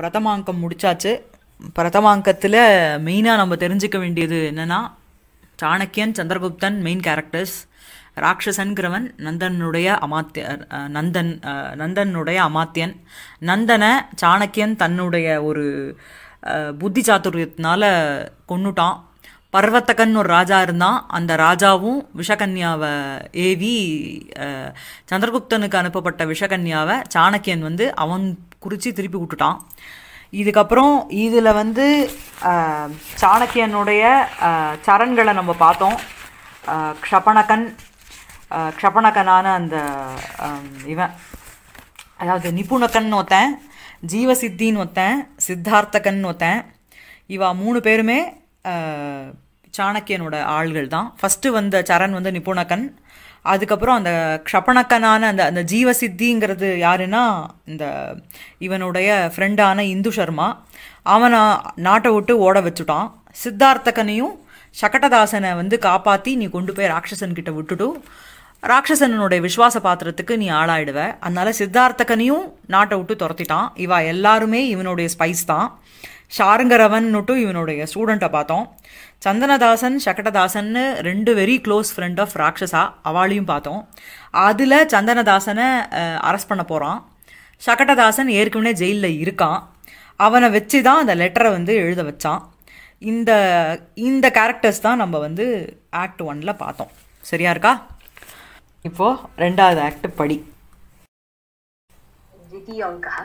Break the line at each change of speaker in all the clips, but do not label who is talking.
பிரதமாங்கம் முடித்தாச்சு பிரதமாங்கத்தில் மெயினாக நம்ம தெரிஞ்சுக்க வேண்டியது என்னென்னா சாணக்கியன் சந்திரகுப்தன் மெயின் கேரக்டர்ஸ் ராட்சசன்கிறவன் நந்தனுடைய அமாத்திய நந்தன் நந்தனுடைய அமாத்தியன் நந்தனை சாணக்கியன் தன்னுடைய ஒரு புத்தி சாத்துரியத்தினால கொண்டுட்டான் பர்வத்தகன் ஒரு ராஜா இருந்தான் அந்த ராஜாவும் விஷகன்யாவை ஏவி சந்திரகுப்தனுக்கு அனுப்பப்பட்ட விஷகன்யாவை சாணக்கியன் வந்து அவன் குறித்து திருப்பி விட்டுட்டான் இதுக்கப்புறம் இதில் வந்து சாணக்கியனுடைய சரண்களை நம்ம பார்த்தோம் க்ஷபணகன் க்ஷபணகனான அந்த இவன் அதாவது நிபுணக்கன் ஒத்தன் ஜீவசித்தின்னு ஒத்தன் சித்தார்த்தகன் ஒத்தன் இவா மூணு பேருமே சாணக்கியனோட ஆள்கள் தான் ஃபஸ்ட்டு வந்த சரண் வந்து நிபுணக்கன் அதுக்கப்புறம் அந்த க்ஷபணக்கனான அந்த அந்த ஜீவசித்திங்கிறது யாருன்னா இந்த இவனுடைய ஃப்ரெண்டான இந்து சர்மா அவனை நாட்டை விட்டு ஓட வச்சுட்டான் சித்தார்த்தகனையும் சகட்டதாசனை வந்து காப்பாற்றி நீ கொண்டு போய் ராட்சசன்கிட்ட விட்டுட்டும் ராட்சசனனுடைய விஸ்வாச பாத்திரத்துக்கு நீ ஆளாயிடுவ அதனால சித்தார்த்தகனையும் நாட்டை விட்டு துரத்திட்டான் இவா எல்லாருமே இவனுடைய ஸ்பைஸ் தான் ஷாருங்கரவன்னுட்டு இவனுடைய ஸ்டூடெண்ட்டை பார்த்தோம் சந்தனதாசன் சகடதாசன்னு ரெண்டு very close friend of Rakshasa அவாளையும் பார்த்தோம் அதில் சந்தனதாசனை அரெஸ்ட் பண்ண போகிறான் சகடதாசன் ஏற்கனவே ஜெயிலில் இருக்கான் அவனை வச்சு தான் அந்த லெட்டரை வந்து எழுத வச்சான் இந்த இந்த கேரக்டர்ஸ் தான் நம்ம வந்து ஆக்ட் ஒனில் பார்த்தோம் சரியா இருக்கா இப்போது ரெண்டாவது ஆக்ட் படி
द्वितीयोऽङ्कः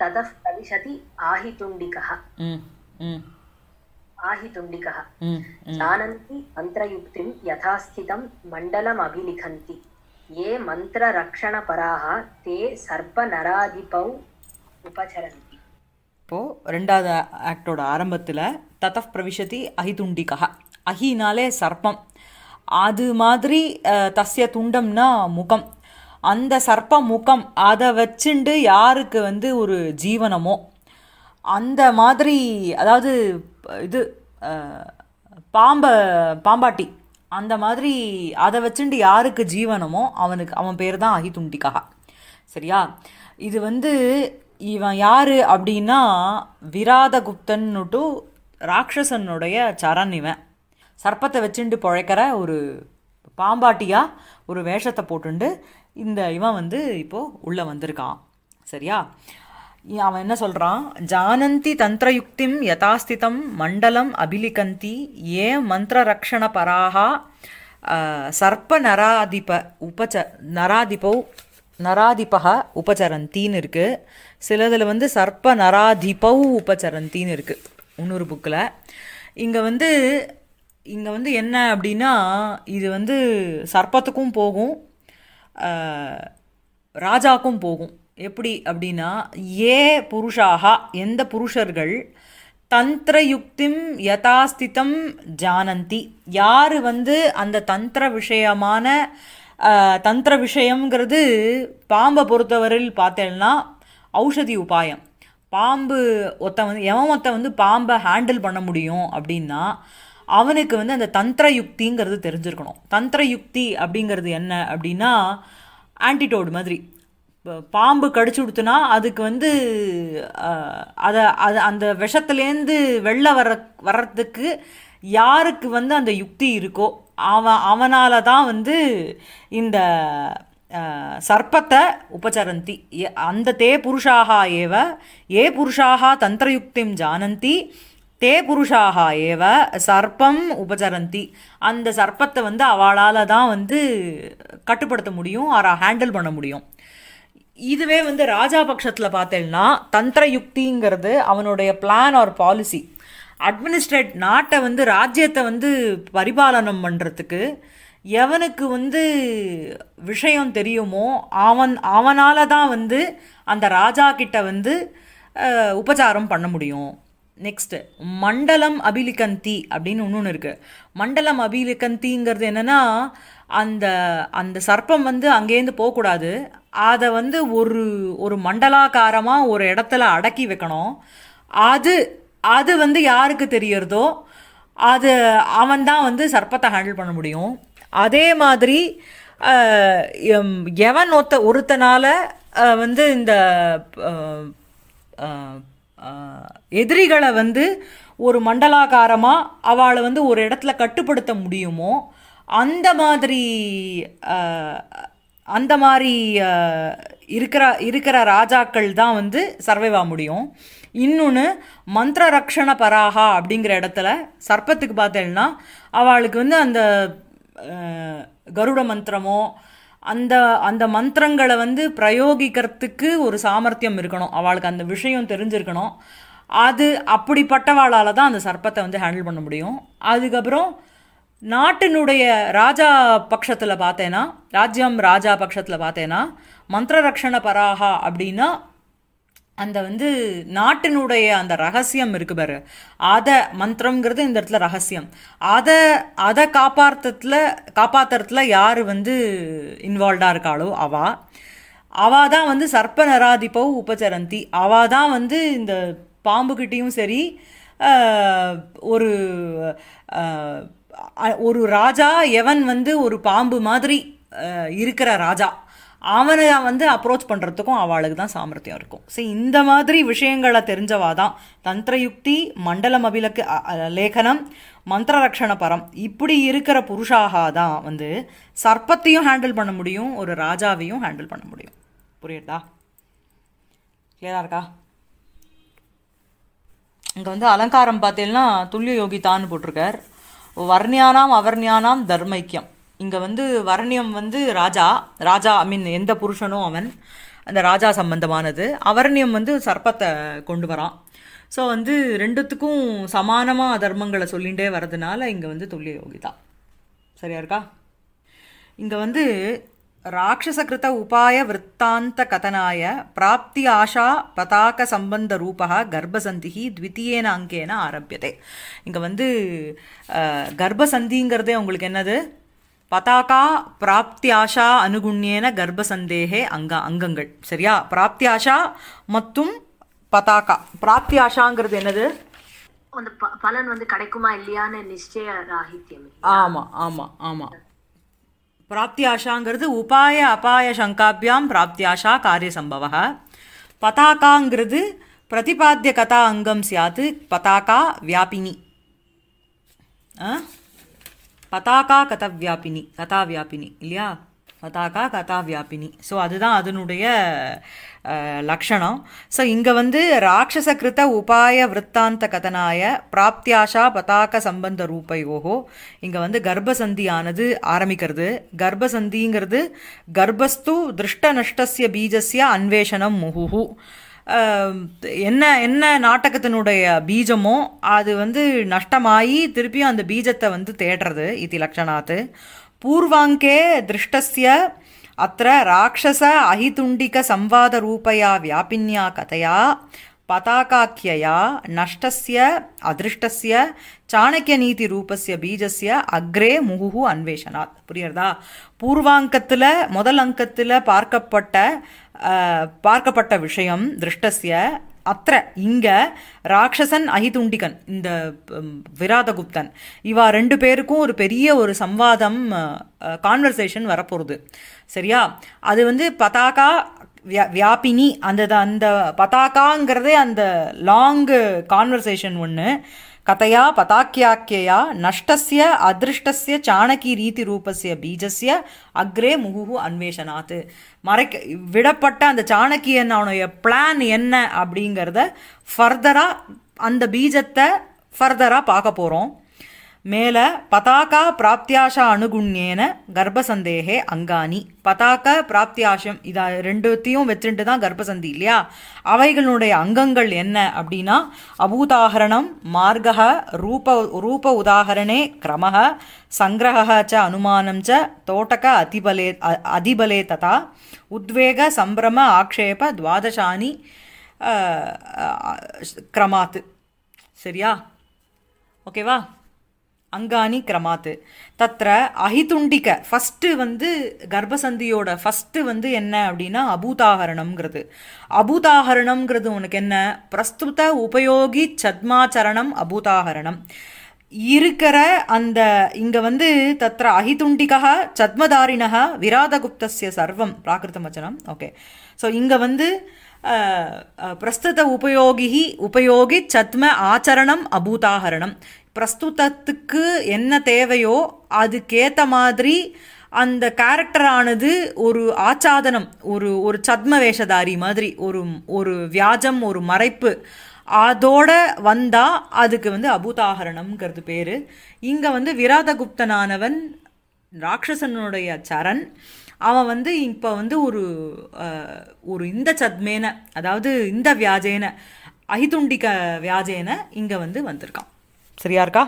ततः प्रविशति आहितुण्डिकः आहितुण्डिकः जानन्ति मन्त्रयुक्तिं यथास्थितं मण्डलम् अभिलिखन्ति ये मन्त्ररक्षणपराः ते सर्पनराधिपौ उपचरन्ति
இப்போ ரெண்டாவது ஆக்டோட ஆரம்பத்தில் தத பிரவிஷதி அகிதுண்டிகா அகினாலே சர்ப்பம் அது மாதிரி தஸ்ய துண்டம்னா முகம் அந்த சர்ப்ப முகம் அதை வச்சுண்டு யாருக்கு வந்து ஒரு ஜீவனமோ அந்த மாதிரி அதாவது இது பாம்ப பாம்பாட்டி அந்த மாதிரி அதை வச்சுண்டு யாருக்கு ஜீவனமோ அவனுக்கு அவன் பேர் தான் துண்டிக்கா சரியா இது வந்து இவன் யார் அப்படின்னா விராதகுப்தன்னுட்டு ராட்சசனுடைய சரண் இவன் சர்ப்பத்தை வச்சுண்டு பழைக்கிற ஒரு பாம்பாட்டியாக ஒரு வேஷத்தை போட்டுண்டு இந்த இவன் வந்து இப்போது உள்ளே வந்திருக்கான் சரியா அவன் என்ன சொல்கிறான் ஜானந்தி தந்திரயுக்திம் யதாஸ்திதம் மண்டலம் அபிலிகந்தி ஏ மந்திர ரக்ஷண சர்ப்ப நராதிப உபச்ச நராதிபௌ நராதிபக உபச்சரந்தின்னு இருக்குது சிலதில் வந்து சர்ப்ப நராதிபௌ உபச்சரந்தின்னு இருக்குது இன்னொரு புக்கில் இங்கே வந்து இங்கே வந்து என்ன அப்படின்னா இது வந்து சர்ப்பத்துக்கும் போகும் ராஜாக்கும் போகும் எப்படி அப்படின்னா ஏ புருஷாக எந்த புருஷர்கள் தந்திர யுக்திம் யதாஸ்திதம் ஜானந்தி யார் வந்து அந்த தந்திர விஷயமான தந்திர விஷயங்கிறது பாம்பை பொறுத்தவரையில் பார்த்தேன்னா ஔஷதி உபாயம் பாம்பு ஒத்த வந்து எவன் ஒத்த வந்து பாம்பை ஹேண்டில் பண்ண முடியும் அப்படின்னா அவனுக்கு வந்து அந்த தந்திர யுக்திங்கிறது தெரிஞ்சிருக்கணும் தந்திர யுக்தி அப்படிங்கிறது என்ன அப்படின்னா ஆன்டிடோடு மாதிரி பாம்பு கடிச்சு கொடுத்துனா அதுக்கு வந்து அதை அது அந்த விஷத்துலேருந்து வெளில வர வர்றதுக்கு யாருக்கு வந்து அந்த யுக்தி இருக்கோ அவன் அவனால் தான் வந்து இந்த சர்ப்பத்தை உபச்சரந்தி அந்த தே புருஷாக ஏவ ஏ புருஷாக தந்திரயுக்திம் ஜானந்தி தே புருஷாக ஏவ சர்ப்பம் உபசரந்தி அந்த சர்ப்பத்தை வந்து அவளால் தான் வந்து கட்டுப்படுத்த முடியும் அவரை ஹேண்டில் பண்ண முடியும் இதுவே வந்து ராஜா பட்சத்தில் பார்த்தேன்னா தந்திர யுக்திங்கிறது அவனுடைய பிளான் ஆர் பாலிசி அட்மினிஸ்ட்ரேட் நாட்டை வந்து ராஜ்யத்தை வந்து பரிபாலனம் பண்ணுறதுக்கு எவனுக்கு வந்து விஷயம் தெரியுமோ அவன் அவனால் தான் வந்து அந்த ராஜா கிட்ட வந்து உபச்சாரம் பண்ண முடியும் நெக்ஸ்ட்டு மண்டலம் அபிலிகந்தி அப்படின்னு ஒன்று ஒன்று இருக்குது மண்டலம் அபிலிகந்திங்கிறது என்னென்னா அந்த அந்த சர்ப்பம் வந்து அங்கேருந்து போகக்கூடாது அதை வந்து ஒரு ஒரு மண்டலாக்காரமாக ஒரு இடத்துல அடக்கி வைக்கணும் அது அது வந்து யாருக்கு தெரியறதோ அது அவன் தான் வந்து சர்ப்பத்தை ஹேண்டில் பண்ண முடியும் அதே மாதிரி எவன் ஒருத்த ஒருத்தனால் வந்து இந்த எதிரிகளை வந்து ஒரு மண்டலாகாரமாக அவளை வந்து ஒரு இடத்துல கட்டுப்படுத்த முடியுமோ அந்த மாதிரி அந்த மாதிரி இருக்கிற இருக்கிற ராஜாக்கள் தான் வந்து சர்வைவ் முடியும் இன்னொன்று மந்திர ரக்ஷண பராகா அப்படிங்கிற இடத்துல சர்ப்பத்துக்கு பார்த்தேன்னா அவளுக்கு வந்து அந்த கருட மந்திரமோ அந்த அந்த மந்திரங்களை வந்து பிரயோகிக்கிறதுக்கு ஒரு சாமர்த்தியம் இருக்கணும் அவளுக்கு அந்த விஷயம் தெரிஞ்சிருக்கணும் அது அப்படிப்பட்டவாளால் தான் அந்த சர்ப்பத்தை வந்து ஹேண்டில் பண்ண முடியும் அதுக்கப்புறம் நாட்டினுடைய ராஜா பட்சத்தில் பார்த்தேன்னா ராஜ்யம் ராஜா பட்சத்தில் பார்த்தேன்னா மந்திர ரக்ஷண பராகா அப்படின்னா அந்த வந்து நாட்டினுடைய அந்த ரகசியம் இருக்கு பாரு அதை மந்திரம்ங்கிறது இந்த இடத்துல ரகசியம் அதை அதை காப்பாற்றுறதுல காப்பாற்றுறதுல யார் வந்து இன்வால்வ்டாக இருக்காளோ அவா அவா தான் வந்து சர்ப்ப நராதிப்பவும் உபச்சரந்தி அவா தான் வந்து இந்த பாம்புக்கிட்டையும் சரி ஒரு ஒரு ராஜா எவன் வந்து ஒரு பாம்பு மாதிரி இருக்கிற ராஜா அவனை வந்து அப்ரோச் பண்ணுறதுக்கும் அவளுக்கு தான் சாமர்த்தியம் இருக்கும் ஸோ இந்த மாதிரி விஷயங்களை தெரிஞ்சவா தான் தந்திரயுக்தி மண்டலம் அபிலக்கு லேகனம் மந்திர ரக்ஷண பரம் இப்படி இருக்கிற புருஷாக தான் வந்து சர்ப்பத்தையும் ஹேண்டில் பண்ண முடியும் ஒரு ராஜாவையும் ஹேண்டில் பண்ண முடியும் புரியுதா கிளியராக இருக்கா இங்கே வந்து அலங்காரம் பார்த்தீங்கன்னா துல்லிய யோகி போட்டிருக்கார் வர்ணியானாம் அவர்ணியானாம் தர்மைக்கியம் இங்கே வந்து வரணியம் வந்து ராஜா ராஜா ஐ மீன் எந்த புருஷனும் அவன் அந்த ராஜா சம்பந்தமானது அவரணியம் வந்து சர்ப்பத்தை கொண்டு வரான் ஸோ வந்து ரெண்டுத்துக்கும் சமானமாக தர்மங்களை சொல்லிகிட்டே வர்றதுனால இங்கே வந்து துல்லிய யோகிதா சரியா இருக்கா இங்கே வந்து ராட்சசகிருத்த உபாய விற்த்தாந்த கதனாய பிராப்தி ஆஷா பதாக சம்பந்த ரூபா கர்ப்பசந்திகி த்வித்தியேன அங்கேன ஆரம்பியதே இங்கே வந்து கர்ப்பசந்திங்கிறதே உங்களுக்கு என்னது பதாகா பிராப்தியாஷா அனுகுண்யேன கர்ப்பசந்தேகே அங்க அங்கங்கள் சரியா பிராப்தியாஷா மற்றும் பதாகா பிராப்தியாஷாங்கிறது என்னது
பலன் வந்து கிடைக்குமா இல்லையான்னு நிச்சய ராகித்யம்
ஆமா ஆமா ஆமா பிராப்தியாஷாங்கிறது உபாய அபாய சங்காபியாம் பிராப்தியாஷா காரிய சம்பவ பதாகாங்கிறது பிரதிபாத்திய கதா அங்கம் சியாத்து பதாகா வியாபினி ஆ பதாகா கதா வியாபினி கதா வியாபினி இல்லையா பதாகா கதா வியாபினி ஸோ அதுதான் அதனுடைய லக்ஷணம் ஸோ இங்கே வந்து ராட்சசகிருத உபாய விற்த்தாந்த கதனாய பிராப்தியாஷா பதாக சம்பந்த ரூபையோகோ இங்கே வந்து கர்ப்பசந்தி ஆனது ஆரம்பிக்கிறது கர்ப்பசந்திங்கிறது கர்ப்பஸ்து திருஷ்ட நஷ்டசிய பீஜஸ்ய அன்வேஷனம் முகுஹு என்ன என்ன நாட்டகத்தினுடைய பீஜமோ அது வந்து நஷ்டமாகி திருப்பியும் அந்த பீஜத்தை வந்து தேடுறது இது லக்ஷணாத்து பூர்வாங்கே திருஷ்டசிய அத்த ராட்சச அஹிதுண்டிக சம்வாத ரூபையா வியாபின்யா கதையா பதாகாக்கியா நஷ்டசிய அதிருஷ்டசிய சாணக்கிய நீதி ரூபஸ்ய பீஜஸ்ய அக்ரே முகுஹு அன்வேஷனாத் புரியுறதா பூர்வாங்கத்தில் முதல் அங்கத்தில் பார்க்கப்பட்ட பார்க்கப்பட்ட விஷயம் திருஷ்டசிய அத்த இங்க ராட்சசன் அஹிதுண்டிகன் இந்த விராதகுப்தன் இவா ரெண்டு பேருக்கும் ஒரு பெரிய ஒரு சம்வாதம் கான்வர்சேஷன் வரப்போகுது சரியா அது வந்து பதாகா வியா வியாபினி அந்த அந்த பதாகாங்கிறதே அந்த லாங்கு கான்வர்சேஷன் ஒன்று கதையா பதாக்கியாக்கியா நஷ்டசிய அதிருஷ்டசிய சாணகி ரீதி ரூபசிய பீஜசிய அக்ரே முகுகு அன்வேஷனாத்து மறைக்க விடப்பட்ட அந்த சாணக்கியன் அவனுடைய பிளான் என்ன அப்படிங்கிறத ஃபர்தராக அந்த பீஜத்தை ஃபர்தராக பார்க்க போகிறோம் மேல பதாகா பிராப்தியாஷா அணுகுண்யேன கர்ப்பசந்தேகே அங்காணி பதாகா பிராப்தியாஷம் இதா ரெண்டுத்தையும் வச்சுட்டு தான் கர்ப்பசந்தி இல்லையா அவைகளுடைய அங்கங்கள் என்ன அப்படின்னா அபூதாகரணம் மார்கக ரூப ரூப உதாகரணே கிரமக சங்கிரகா ச அனுமானம் ச தோட்டக அதிபலே அதிபலே ததா உத்வேக சம்பிரம ஆக்ஷேப துவாதசானி கிரமாத்து சரியா ஓகேவா அங்காணி கிரமாத்து தத்திர அகிதுண்டிக்க ஃபஸ்ட்டு வந்து கர்ப்பசந்தியோட ஃபஸ்ட்டு வந்து என்ன அப்படின்னா அபூதாகரணம்ங்கிறது அபூதாகரணம்ங்கிறது உனக்கு என்ன பிரஸ்துத உபயோகி சத்மாச்சரணம் அபூதாகரணம் இருக்கிற அந்த இங்கே வந்து தத்திர அஹிதுண்டிகா சத்மதாரிணகா விராதகுப்தஸ்ய சர்வம் பிராகிருத்த வச்சனம் ஓகே ஸோ இங்கே வந்து பிரஸ்துத உபயோகி உபயோகி சத்ம ஆச்சரணம் அபூதாகரணம் பிரஸ்துதத்துக்கு என்ன தேவையோ அதுக்கேற்ற மாதிரி அந்த கேரக்டரானது ஒரு ஆச்சாதனம் ஒரு ஒரு சத்ம வேஷதாரி மாதிரி ஒரு ஒரு வியாஜம் ஒரு மறைப்பு அதோட வந்தால் அதுக்கு வந்து அபூதாகரணம்ங்கிறது பேர் இங்கே வந்து விராதகுப்தனானவன் ராட்சசனுடைய சரண் அவன் வந்து இப்போ வந்து ஒரு ஒரு இந்த சத்மேன அதாவது இந்த வியாஜேன அஹிதுண்டிக வியாஜேன இங்கே வந்து வந்திருக்கான் சரியா இருக்கா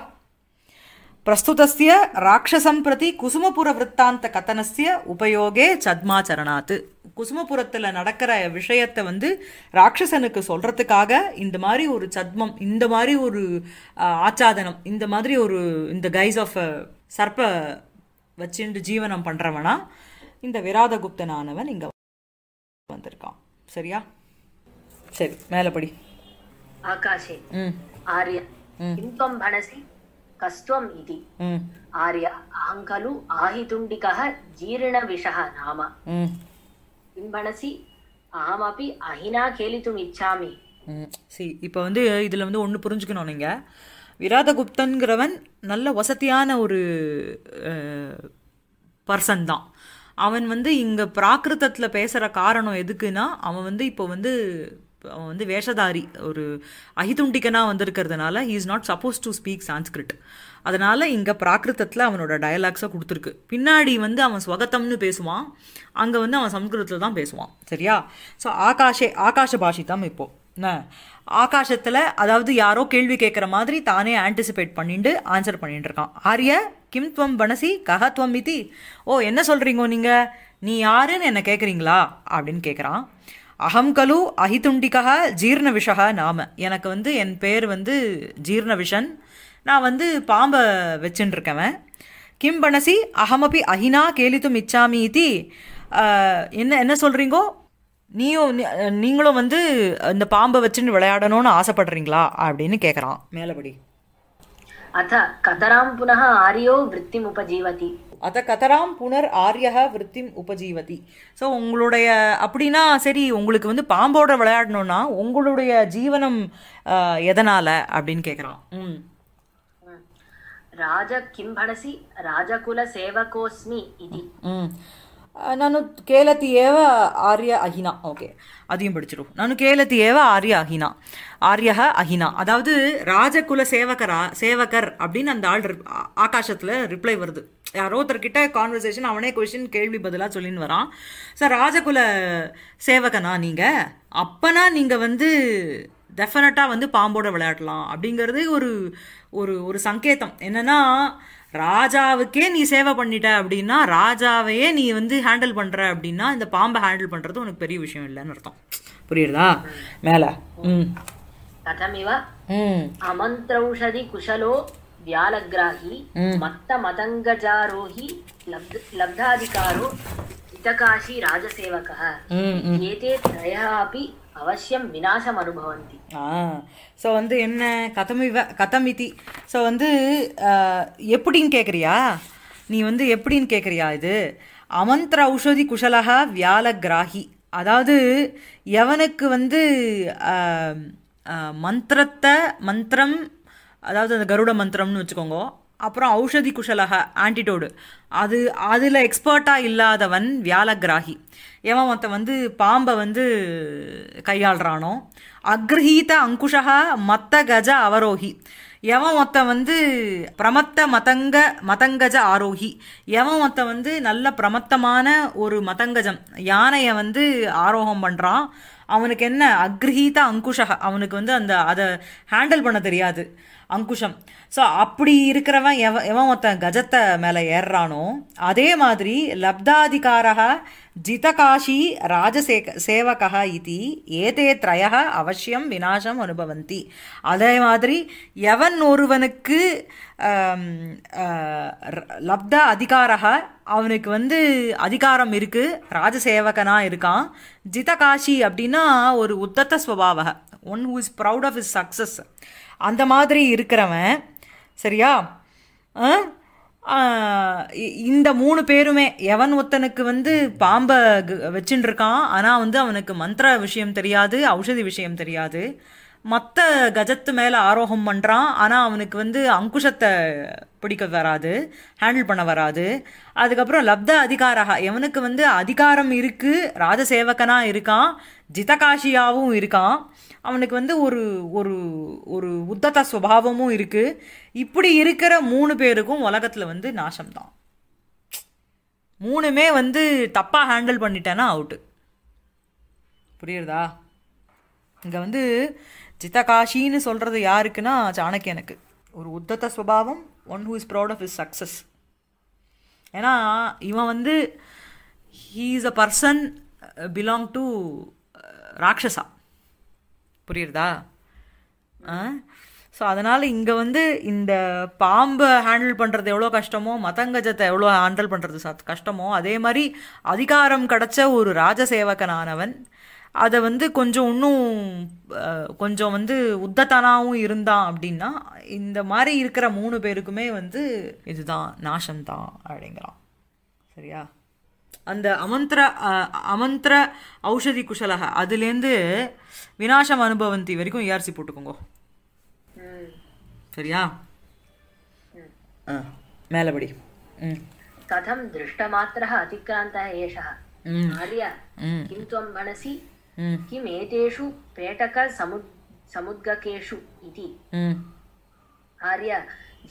பிரஸ்துதஸ்ய ராட்சசம் பிரதி குசுமபுர விற்த்தாந்த கதனஸ்ய உபயோகே சத்மாச்சரணாத்து குசுமபுரத்தில் நடக்கிற விஷயத்தை வந்து ராட்சசனுக்கு சொல்கிறதுக்காக இந்த மாதிரி ஒரு சத்மம் இந்த மாதிரி ஒரு ஆச்சாதனம் இந்த மாதிரி ஒரு இந்த கைஸ் ஆஃப் சர்ப்ப வச்சுண்டு ஜீவனம் பண்ணுறவனா இந்த விராதகுப்தனானவன் இங்கே வந்திருக்கான் சரியா சரி மேலே படி
ஆகாஷே ஆரியா இன்பம் மனசி கஸ்வம் இது ஆர்ய ஆங்கலு கலு ஆஹிதுண்டிகः जीर्णविषः नाम இன் மனசி அகமபி அஹினா கேலித்தும் இச்சாமி
சரி இப்போ வந்து இதில் வந்து ஒன்று புரிஞ்சுக்கணும் நீங்கள் விராதகுப்தன்கிறவன் நல்ல வசதியான ஒரு பர்சன் தான் அவன் வந்து இங்கே பிராகிருதத்தில் பேசுகிற காரணம் எதுக்குன்னா அவன் வந்து இப்போ வந்து அவன் வந்து வேஷதாரி ஒரு அகிதுண்டிகனாக வந்திருக்கிறதுனால he is not supposed to speak Sanskrit அதனால் இங்கே பிராகிருத்தத்தில் அவனோட டயலாக்ஸாக கொடுத்துருக்கு பின்னாடி வந்து அவன் ஸ்வகத்தம்னு பேசுவான் அங்கே வந்து அவன் சம்ஸ்கிருதத்தில் தான் பேசுவான் சரியா ஸோ ஆகாஷே ஆகாஷ பாஷிதம் இப்போது என்ன ஆகாசத்தில் அதாவது யாரோ கேள்வி கேட்குற மாதிரி தானே ஆன்டிசிபேட் பண்ணிட்டு ஆன்சர் பண்ணிட்டு இருக்கான் ஆரிய கிம் துவம் பனசி கஹத்வம் மிதி ஓ என்ன சொல்கிறீங்க நீங்கள் நீ யாருன்னு என்ன கேட்குறீங்களா அப்படின்னு கேட்குறான் அகம் கலு அஹிதுண்டிகா ஜீர்ணவிஷா நாம எனக்கு வந்து என் பேர் வந்து ஜீர்ணவிஷன் நான் வந்து பாம்பை வச்சுட்டுருக்கவன் கிம் பனசி அகமபி அஹினா கேலித்தும் இச்சாமி இது என்ன என்ன சொல்கிறீங்கோ நீயும் நீங்களும் வந்து இந்த பாம்பை வச்சுன்னு விளையாடணும்னு ஆசைப்படுறீங்களா அப்படின்னு கேட்குறான் மேலபடி
அத்த கதராம்
புனः ஆரியோ ஜீவதி அத கதராம் புனர் ஆரியக விருத்திம் உபஜீவதி ஸோ உங்களுடைய அப்படின்னா சரி உங்களுக்கு வந்து பாம்போட விளையாடணும்னா உங்களுடைய ஜீவனம் எதனால் அப்படின்னு கேட்குறான் ம்
ராஜ கிம்படசி ராஜகுல சேவகோஸ்மி இது
ನಾನು ಕೇಳತಿ ಏವ ಆರ್ಯ ஓகே அதையும் படிச்சிருவோம் நானு கேலத்தி ஏவ ஆரிய அகினா ஆரியக அகினா அதாவது ராஜகுல சேவகரா சேவகர் அப்படின்னு அந்த ஆள் ஆகாசத்தில் ரிப்ளை வருது யாரோ ஒருத்தர்கிட்ட கான்வர்சேஷன் அவனே கொஷின் கேள்வி பதிலாக சொல்லின்னு வரான் சார் ராஜகுல சேவகனா நீங்கள் அப்போனா நீங்கள் வந்து டெஃபினட்டாக வந்து பாம்போட விளையாடலாம் அப்படிங்கிறது ஒரு ஒரு ஒரு சங்கேதம் என்னென்னா ராஜாவுக்கே நீ சேவை பண்ணிட்ட அப்படின்னா ராஜாவையே நீ வந்து ஹேண்டில் பண்ற அப்படின்னா இந்த பாம்பை ஹேண்டில் பண்றது உனக்கு பெரிய விஷயம் இல்லைன்னு அர்த்தம் புரியுதா மேல ம்
அமந்திரௌஷதி குஷலோ வியாலகிராகி மத்த மதங்கஜாரோஹி லப்தாதிகாரோ हितकाशी ராஜசேவக एते त्रयः அவசியம் விநாசம் அனுபவந்தி
ஸோ வந்து என்ன கதம் இவ கதம் ஸோ வந்து எப்படின்னு கேட்குறியா நீ வந்து எப்படின்னு கேட்குறியா இது அமந்திர ஔஷதி குஷலகா வியால கிராகி அதாவது எவனுக்கு வந்து மந்திரத்தை மந்திரம் அதாவது அந்த கருட மந்திரம்னு வச்சுக்கோங்க அப்புறம் ஔஷதி குஷலக ஆன்டிடோடு அது அதில் எக்ஸ்பர்ட்டாக இல்லாதவன் வியாலகிராகி எவன் ஒருத்தன் வந்து பாம்பை வந்து கையாளுறானோ அக்ரஹீத அங்குஷகா மத்த கஜ அவரோகி எவன் மொத்த வந்து பிரமத்த மதங்க மதங்கஜ ஆரோகி எவன் மொத்த வந்து நல்ல பிரமத்தமான ஒரு மதங்கஜம் யானையை வந்து ஆரோகம் பண்ணுறான் அவனுக்கு என்ன அக்ரஹீத அங்குஷக அவனுக்கு வந்து அந்த அதை ஹேண்டில் பண்ண தெரியாது அங்குஷம் ஸோ அப்படி இருக்கிறவன் எவ எவன் ஒருத்தன் கஜத்தை மேலே ஏறுறானோ அதே மாதிரி லப்தாதிகாரக ஜிதகாஷி ராஜசேக சேவகா இது ஏதே திரய அவசியம் விநாசம் அனுபவந்தி அதே மாதிரி எவன் ஒருவனுக்கு லப்த அதிகாரக அவனுக்கு வந்து அதிகாரம் இருக்குது ராஜசேவகனாக இருக்கான் ஜிதகாஷி அப்படின்னா ஒரு உத்தத்த ஸ்வபாவக one who is proud of is success அந்த மாதிரி இருக்கிறவன் சரியா இந்த மூணு பேருமே எவன் ஒத்தனுக்கு வந்து பாம்பை வச்சுட்டு இருக்கான் ஆனால் வந்து அவனுக்கு மந்திர விஷயம் தெரியாது ஔஷதி விஷயம் தெரியாது மற்ற கஜத்து மேலே ஆரோகம் பண்ணுறான் ஆனால் அவனுக்கு வந்து அங்குஷத்தை பிடிக்க வராது ஹேண்டில் பண்ண வராது அதுக்கப்புறம் லப்த அதிகாரா எவனுக்கு வந்து அதிகாரம் இருக்குது ராஜசேவகனாக இருக்கான் ஜிதகாஷியாவும் இருக்கான் அவனுக்கு வந்து ஒரு ஒரு ஒரு உத்தத்த சுபாவமும் இருக்குது இப்படி இருக்கிற மூணு பேருக்கும் உலகத்தில் வந்து நாசம்தான் மூணுமே வந்து தப்பாக ஹேண்டில் பண்ணிட்டேன்னா அவுட்டு புரியுறதா இங்கே வந்து ஜித்தகாஷின்னு சொல்கிறது யாருக்குன்னா சாணக்கியனுக்கு ஒரு உத்தத்த சுபாவம் one who is proud of is success ஏன்னா இவன் வந்து he is a person belong to Rakshasa புரியுறதா ஸோ அதனால் இங்கே வந்து இந்த பாம்பை ஹேண்டில் பண்ணுறது எவ்வளோ கஷ்டமோ மதங்கஜத்தை எவ்வளோ ஹேண்டில் பண்ணுறது கஷ்டமோ அதே மாதிரி அதிகாரம் கிடச்ச ஒரு ராஜசேவகனானவன் அதை வந்து கொஞ்சம் இன்னும் கொஞ்சம் வந்து உத்தத்தனாகவும் இருந்தான் அப்படின்னா இந்த மாதிரி இருக்கிற மூணு பேருக்குமே வந்து இதுதான் நாசம்தான் அப்படிங்கிறான் சரியா அந்த அமந்திர அமந்திர ஔஷதி குஷலக அதுலேருந்து வினாசம் அனுபவந்தி வரைக்கும் ஏஆர்சி போட்டுக்கோங்க சரியா மேலபடி
கதம் திருஷ்டமாத்திர அதிக்கிராந்த ஏஷா ஆர்யா கிம் துவம் மனசி किम् एतेषु पेटकसमुद् समुद्गकेषु इति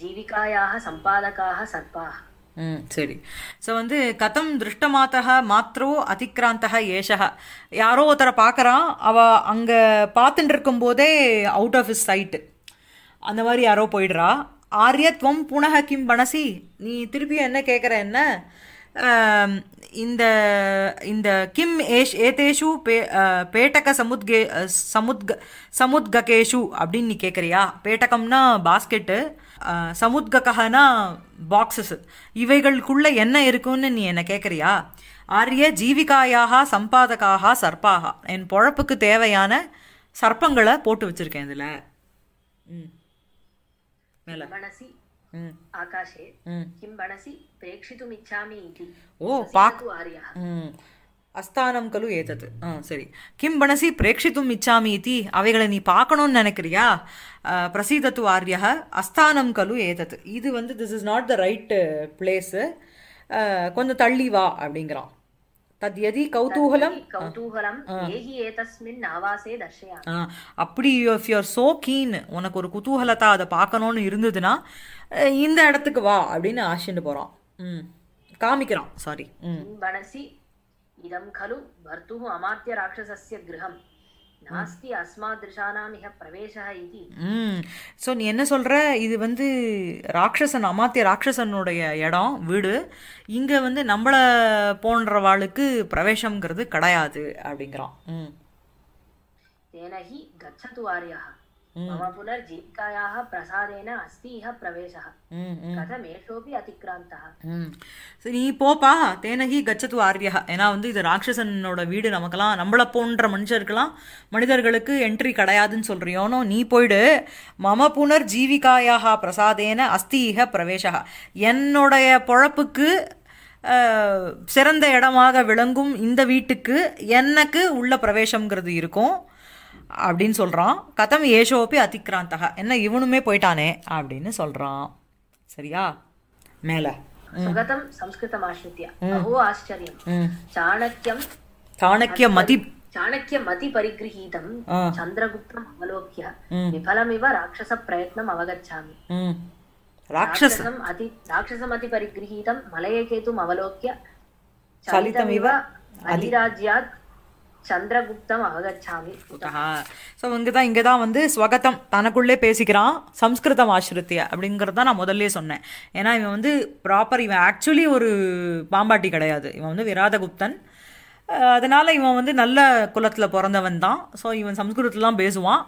जीविकायाः सम्पादकाः सर्पाः
ம் சரி ஸோ வந்து கதம் திருஷ்டமாத்தக மாத்திரோ அதிக்ராந்தக ஏஷக யாரோ ஒருத்தரை பார்க்குறான் அவ அங்கே பார்த்துட்டு இருக்கும்போதே அவுட் ஆஃப் இஸ் சைட்டு அந்த மாதிரி யாரோ போயிடுறா ஆரியத்வம் புனக கிம் பனசி நீ திருப்பி என்ன கேட்குற என்ன இந்த இந்த கிம் ஏஷ் ஏதேஷு பே பேட்டக சமுத்கே சமுத்க சமுத்ககேஷு அப்படின்னு நீ கேட்குறியா பேட்டகம்னா பாஸ்கெட்டு சமுத்ககனா பாக்ஸஸ் இவைகளுக்குள்ளே என்ன இருக்குன்னு நீ என்ன கேட்குறியா ஆரிய ஜீவிகாயாக சம்பாதகாக சர்ப்பாக என் பொழப்புக்கு தேவையான சர்ப்பங்களை போட்டு வச்சுருக்கேன் இதில் ம்
மேலே आकाशे किं मनसि प्रेक्षितुमिच्छामि इति
ओ पाक् आर्यः அஸ்தானம் கலு ஏதது சரி கிம் பணசி பிரேட்சித்தும் இச்சாமி இது அவைகளை நீ பார்க்கணும்னு நினைக்கிறியா பிரசீதத்து ஆர்யா அஸ்தானம் கலு ஏதது இது வந்து this is not the right place கொஞ்சம் தள்ளி வா அப்படிங்கிறான் தத்யதி கௌதூகலம்
கௌதூகலம் ஏகி ஏதஸ்மின் ஆவாசே தர்ஷயா
அப்படி if you are so keen உனக்கு ஒரு குதூகலத்தை அதை பார்க்கணும்னு இருந்ததுன்னா இந்த இடத்துக்கு வா அப்படின்னு ஆசின்னு போறோம் ம் காமிக்கிறான் சாரி ம்
வனசி இதம் கலு பர்த்துஹு அமாத்திய ராட்சசஸ்ய கிரகம் நாஸ்தி அஸ்மாதிருஷானாம் இக பிரவேசா இது
ஸோ நீ என்ன சொல்கிற இது வந்து ராட்சசன் அமாத்திய ராட்சசனுடைய இடம் வீடு இங்கே வந்து நம்மளை போன்றவாளுக்கு பிரவேசம்ங்கிறது கிடையாது அப்படிங்கிறான்
தேனஹி கச்சது வாரியாக मम पुनर्जीविकायाः प्रसादेन अस्ति इह प्रवेशः கதமேஷோபி அதிக்ராந்தா
நீ போப்பா தேனகி கச்சத்து ஆரியः ஏன்னா வந்து இது ராட்சசனோட வீடு நமக்கெல்லாம் நம்மள போன்ற மனுஷருக்கெல்லாம் மனிதர்களுக்கு என்ட்ரி கிடையாதுன்னு சொல்றியோனோ நீ போயிடு மம புனர் ஜீவிகாயாக பிரசாதேன அஸ்தீக பிரவேசா என்னுடைய பொழப்புக்கு சிறந்த இடமாக விளங்கும் இந்த வீட்டுக்கு எனக்கு உள்ள பிரவேசம்ங்கிறது இருக்கும் அப்படின்னு சொல்கிறான் கதம் ஏஷோப்பி அதிக்ராந்தக என்ன இவனுமே போயிட்டானே அப்படின்னு சொல்கிறான் சரியா மேலே சுகதம்
சம்ஸ்கிருதம் ஆசிரித்ய ஆச்சரியம் சாணக்கியம் சாணக்கிய மதி சாணக்கிய மதி பரிகிரஹீதம் சந்திரகுப்தம் அவலோக்கிய விபலமிவ ராட்சச பிரயத்னம் அவகச்சாமி
ராட்சசம்
அதி ராட்சசம் அதி பரிகிரஹீதம் மலயகேதும் அவலோக்ய சலிதமிவ அதிராஜ்யாத் சந்திரகுப்தம் அகச்சாமி
ஸோ இங்கே தான் இங்கே தான் வந்து ஸ்வகதம் தனக்குள்ளே பேசிக்கிறான் சம்ஸ்கிருதம் அப்படிங்கிறது தான் நான் முதல்ல சொன்னேன் ஏன்னா இவன் வந்து ப்ராப்பர் இவன் ஆக்சுவலி ஒரு பாம்பாட்டி கிடையாது இவன் வந்து விராதகுப்தன் அதனால் இவன் வந்து நல்ல குலத்தில் பிறந்தவன் தான் ஸோ இவன் சம்ஸ்கிருதத்துலாம் பேசுவான்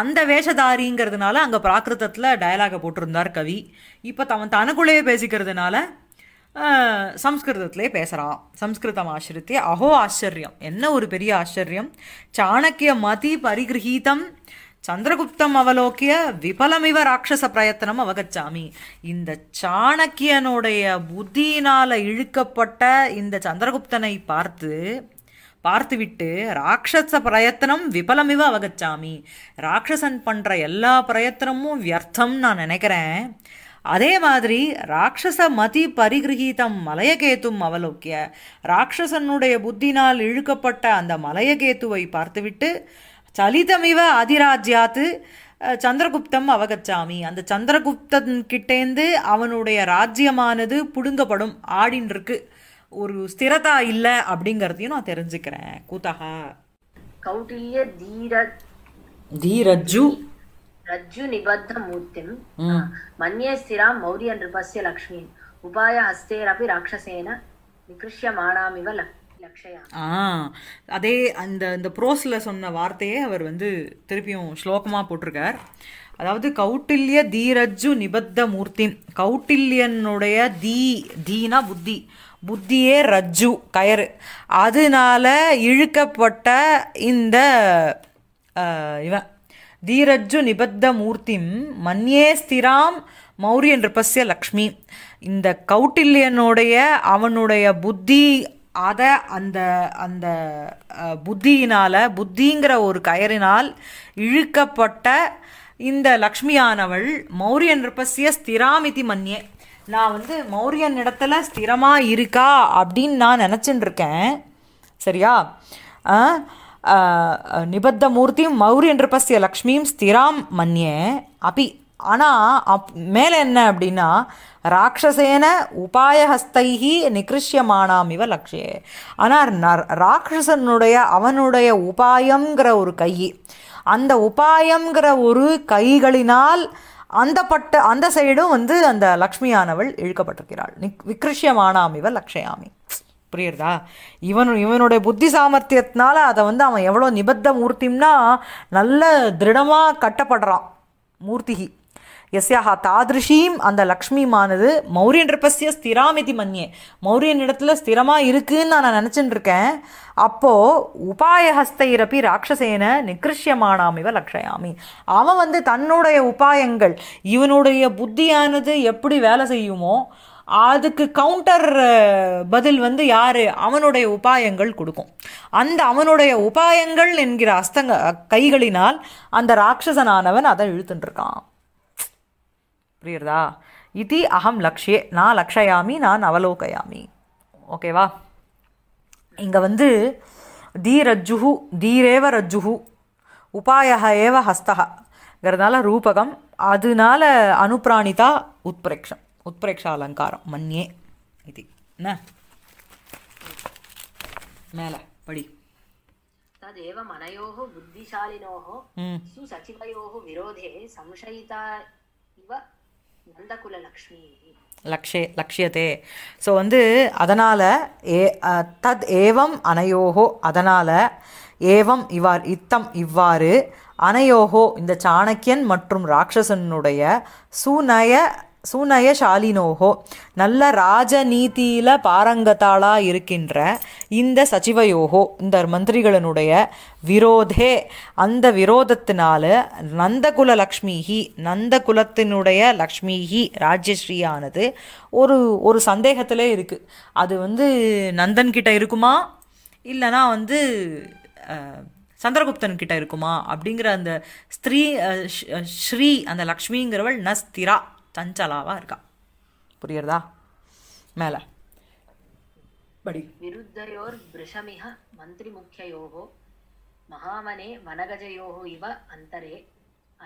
அந்த வேஷதாரிங்கிறதுனால அங்கே பிராகிருதத்தில் டயலாக போட்டிருந்தார் கவி இப்போ தவன் தனக்குள்ளேயே பேசிக்கிறதுனால சம்ஸ்கிருதத்திலே பேசுகிறான் சம்ஸ்கிருதம் ஆசிரித்தே அஹோ ஆச்சரியம் என்ன ஒரு பெரிய ஆச்சரியம் சாணக்கிய மதி பரிகிரகீதம் சந்திரகுப்தம் அவலோக்கிய விபலமிவ ராட்சச பிரயத்தனம் அவகச்சாமி இந்த சாணக்கியனுடைய புத்தியினால் இழுக்கப்பட்ட இந்த சந்திரகுப்தனை பார்த்து பார்த்துவிட்டு ராட்சச பிரயத்தனம் விபலமிவ அவகச்சாமி ராட்சசன் பண்ணுற எல்லா பிரயத்தனமும் வியர்த்தம் நான் நினைக்கிறேன் அதே மாதிரி ராட்சச மதி பரிகிரகீதம் மலையகேத்தும் அவலோக்கிய ராட்சசனுடைய புத்தினால் இழுக்கப்பட்ட அந்த மலையகேத்துவை பார்த்துவிட்டு சலிதமிவ அதிராஜ்யாத்து சந்திரகுப்தம் அவகச்சாமி அந்த சந்திரகுப்தன் கிட்டேந்து அவனுடைய ராஜ்யமானது புடுங்கப்படும் ஆடின்றிருக்கு ஒரு ஸ்திரதா இல்லை அப்படிங்கிறதையும் நான் தெரிஞ்சுக்கிறேன் கூத்தகா
கௌடிய தீரஜ் தீரஜு రజ్జు నిబద్ధ మూర్తిం మన్యే స్థిరాం మౌర్య నృపస్య లక్ష్మీం ఉపాయ హస్తేరపి రాక్షసేన నికృష్యమాణామివ
அதே அந்த இந்த ப்ரோஸில் சொன்ன வார்த்தையே அவர் வந்து திருப்பியும் ஸ்லோகமாக போட்டிருக்கார் அதாவது கௌட்டில்ய தீரஜு நிபத்த மூர்த்தி கௌட்டில்யனுடைய தீ தீனா புத்தி புத்தியே ரஜ்ஜு கயறு அதனால இழுக்கப்பட்ட இந்த இவன் தீரஜு நிபத்த மூர்த்திம் மன்யே ஸ்திராம் மௌரிய நிருபஸ்ய லக்ஷ்மி இந்த கௌட்டில்யனுடைய அவனுடைய புத்தி அதை அந்த அந்த புத்தியினால் புத்திங்கிற ஒரு கயறினால் இழுக்கப்பட்ட இந்த லக்ஷ்மியானவள் மௌரிய நிருபஸ்ய ஸ்திராமிதி மன்யே நான் வந்து மௌரியன் இடத்துல ஸ்திரமாக இருக்கா அப்படின்னு நான் நினச்சிட்டு இருக்கேன் சரியா மௌரி என்று பசிய லக்ஷ்மியும் ஸ்திராம் மன்னியே அப்பி ஆனால் அப் மேலே என்ன அப்படின்னா ராட்சசேன உபாயஹஸ்தைகி நிகிருஷ்யமானாம் இவ லக்ஷே ஆனால் ராட்சசனுடைய அவனுடைய உபாயங்கிற ஒரு கை அந்த உபாயங்கிற ஒரு கைகளினால் அந்த பட்ட அந்த சைடும் வந்து அந்த லக்ஷ்மியானவள் இழுக்கப்பட்டிருக்கிறாள் நிக் விக்ருஷ்யமானாம் இவ லக்ஷயாமி புரியுறதா இவன் இவனுடைய புத்தி சாமர்த்தியத்தினால அதை வந்து அவன் எவ்வளோ நிபத்த மூர்த்திம்னா நல்ல திருடமாக கட்டப்படுறான் மூர்த்திகி எஸ்யாஹா தாதிருஷீம் அந்த லக்ஷ்மிமானது மௌரியன் ரிப்பஸ்ய ஸ்திராமிதி மன்யே மௌரியன் இடத்துல ஸ்திரமாக இருக்குன்னு நான் நினச்சிட்டு இருக்கேன் அப்போது உபாயஹஸ்தைரப்பி ராட்சசேன நிகிருஷ்யமானாம் இவ லக்ஷயாமி அவன் வந்து தன்னுடைய உபாயங்கள் இவனுடைய புத்தியானது எப்படி வேலை செய்யுமோ அதுக்கு கவுண்டர் பதில் வந்து யார் அவனுடைய உபாயங்கள் கொடுக்கும் அந்த அவனுடைய உபாயங்கள் என்கிற அஸ்தங்க கைகளினால் அந்த ராட்சசனானவன் அதை இழுத்துட்டுருக்கான் புரியுறதா இது அகம் லக்ஷே நான் லக்ஷயாமி நான் அவலோகயாமி ஓகேவா இங்கே வந்து தீரஜ்ஜுஹு தீரேவ ரஜ்ஜுஹு உபாயா ஏவ ஹஸ்தகங்கிறதுனால ரூபகம் அதனால அனுப்பிராணிதா உத்பிரேக்ஷம் उत्प्रेक्षालङ्कारं मन्ये इति न मेल पडि
तदेव बुद्धिशालिनोः सुसचिवयोः विरोधे संशयिता इव
லக்ஷே லக்ஷியத்தே ஸோ வந்து அதனால் ஏ தத் ஏவம் அனையோகோ அதனால் ஏவம் இவ்வாறு இத்தம் இவ்வாறு அனையோகோ இந்த சாணக்கியன் மற்றும் ராட்சசனுடைய சுநய சுநய ஷாலினோகோ நல்ல ராஜநீதியில் பாரங்கத்தாளாக இருக்கின்ற இந்த சச்சிவயோகோ இந்த மந்திரிகளினுடைய விரோதே அந்த விரோதத்தினால நந்தகுல லக்ஷ்மிஹி நந்த குலத்தினுடைய லக்ஷ்மிஹி ராஜ்யஸ்ரீயானது ஒரு ஒரு சந்தேகத்திலே இருக்குது அது வந்து நந்தன்கிட்ட இருக்குமா இல்லைனா வந்து சந்திரகுப்தன் கிட்ட இருக்குமா அப்படிங்கிற அந்த ஸ்திரீ ஸ்ரீ அந்த லக்ஷ்மிங்கிறவள் நஸ்திரா சஞ்சலாவாக இருக்கா புரியுறதா மேலே படி
விருத்தயோர் பிருஷமிஹ மந்திரி முக்கியோகோ மகாமனே வனகஜயோ இவ அந்தரே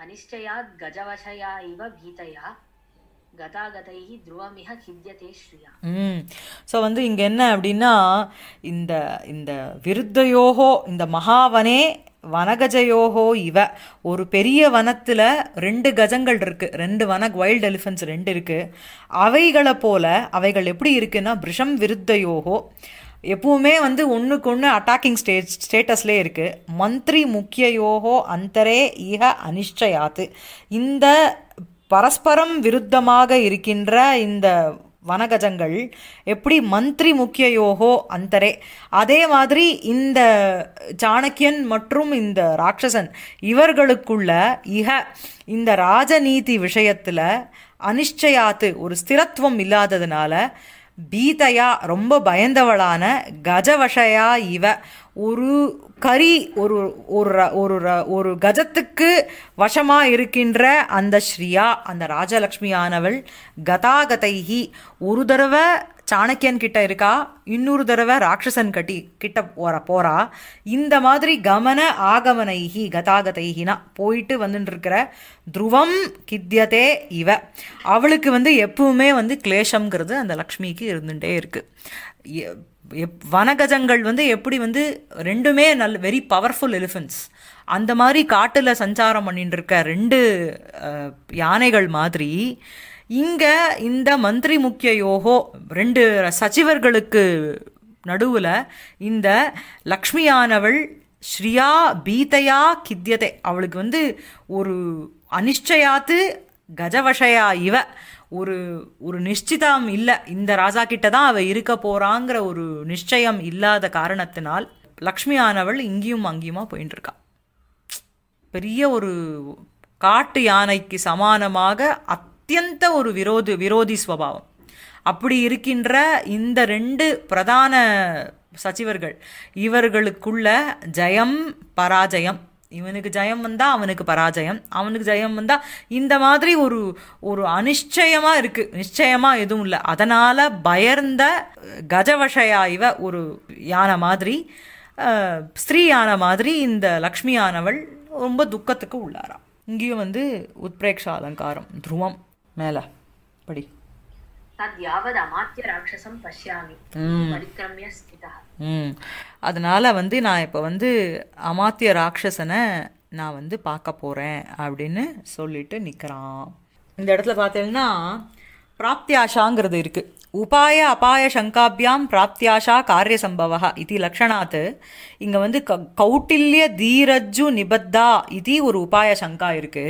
அனிச்சயாத் கஜவசயா இவ கீதையா
ஸோ வந்து இங்கே என்ன அப்படின்னா இந்த இந்த விருத்தயோகோ இந்த மகாவனே வனகஜயோகோ இவ ஒரு பெரிய வனத்தில் ரெண்டு கஜங்கள் இருக்குது ரெண்டு வன வைல்டு எலிஃபெண்ட்ஸ் ரெண்டு இருக்குது அவைகளை போல் அவைகள் எப்படி இருக்குன்னா பிரிஷம் விருத்தயோகோ எப்பவுமே வந்து ஒன்றுக்கு ஒன்று அட்டாக்கிங் ஸ்டேஜ் ஸ்டேட்டஸ்லேயே இருக்குது மந்திரி யோகோ அந்தரே இக அனிஷ்டயாத்து இந்த பரஸ்பரம் விருத்தமாக இருக்கின்ற இந்த வனகஜங்கள் எப்படி மந்திரி முக்கிய யோகோ அந்தரே அதே மாதிரி இந்த சாணக்கியன் மற்றும் இந்த ராட்சசன் இவர்களுக்குள்ள இக இந்த ராஜநீதி விஷயத்தில் அனிச்சயாத்து ஒரு ஸ்திரத்துவம் இல்லாததுனால பீதையா ரொம்ப பயந்தவளான கஜவஷயா இவ ஒரு கரி ஒரு ஒரு ஒரு ஒரு கஜத்துக்கு வசமாக இருக்கின்ற அந்த ஸ்ரீயா அந்த ராஜலக்ஷ்மியானவள் கதாகதைகி ஒரு தடவை சாணக்கியன் கிட்ட இருக்கா இன்னொரு தடவை ராட்சசன் கட்டி கிட்ட போற போறா இந்த மாதிரி கமன ஆகமனைகி கதாகதைகினா போயிட்டு வந்துட்டு இருக்கிற துருவம் கித்தியதே இவ அவளுக்கு வந்து எப்பவுமே வந்து கிளேஷம்ங்கிறது அந்த லக்ஷ்மிக்கு இருந்துட்டே இருக்குது எப் வனகஜங்கள் வந்து எப்படி வந்து ரெண்டுமே நல் வெரி பவர்ஃபுல் எலிஃபென்ட்ஸ் அந்த மாதிரி காட்டில் சஞ்சாரம் பண்ணிட்டு இருக்க ரெண்டு யானைகள் மாதிரி இங்கே இந்த மந்திரி முக்கிய யோகோ ரெண்டு சச்சிவர்களுக்கு நடுவில் இந்த லக்ஷ்மியானவள் ஸ்ரீயா பீதையா கித்தியதை அவளுக்கு வந்து ஒரு அனிச்சயாத்து கஜவஷயா இவ ஒரு ஒரு நிச்சிதம் இல்லை இந்த ராஜா கிட்ட தான் அவள் இருக்க போகிறாங்கிற ஒரு நிச்சயம் இல்லாத காரணத்தினால் லக்ஷ்மி ஆனவள் இங்கேயும் அங்கேயுமா போயின்னு இருக்கா பெரிய ஒரு காட்டு யானைக்கு சமானமாக அத் அத்தியந்த ஒரு விரோதி விரோதி ஸ்வபாவம் அப்படி இருக்கின்ற இந்த ரெண்டு பிரதான சச்சிவர்கள் இவர்களுக்குள்ள ஜெயம் பராஜயம் இவனுக்கு ஜெயம் வந்தால் அவனுக்கு பராஜயம் அவனுக்கு ஜெயம் வந்தால் இந்த மாதிரி ஒரு ஒரு அனிச்சயமாக இருக்குது நிச்சயமாக எதுவும் இல்லை அதனால் பயர்ந்த கஜவஷையாய்வ ஒரு யானை மாதிரி ஸ்திரீ யானை மாதிரி இந்த லக்ஷ்மியானவள் ரொம்ப துக்கத்துக்கு உள்ளாராம் இங்கேயும் வந்து உத்பிரேக்ஷ அலங்காரம் துருவம் மேல படி
அமாத்திய
ம் அதனால வந்து நான் இப்போ வந்து அமாத்திய ராட்சசனை நான் வந்து பார்க்க போகிறேன் அப்படின்னு சொல்லிட்டு நிற்கிறான் இந்த இடத்துல பார்த்தீங்கன்னா பிராப்தியாஷாங்கிறது இருக்குது உபாய அபாய சங்காபியாம் பிராப்தியாஷா காரிய சம்பவா இது லக்ஷணாத் இங்கே வந்து க கௌட்டில்ய தீரஜு நிபத்தா இது ஒரு உபாய சங்கா இருக்கு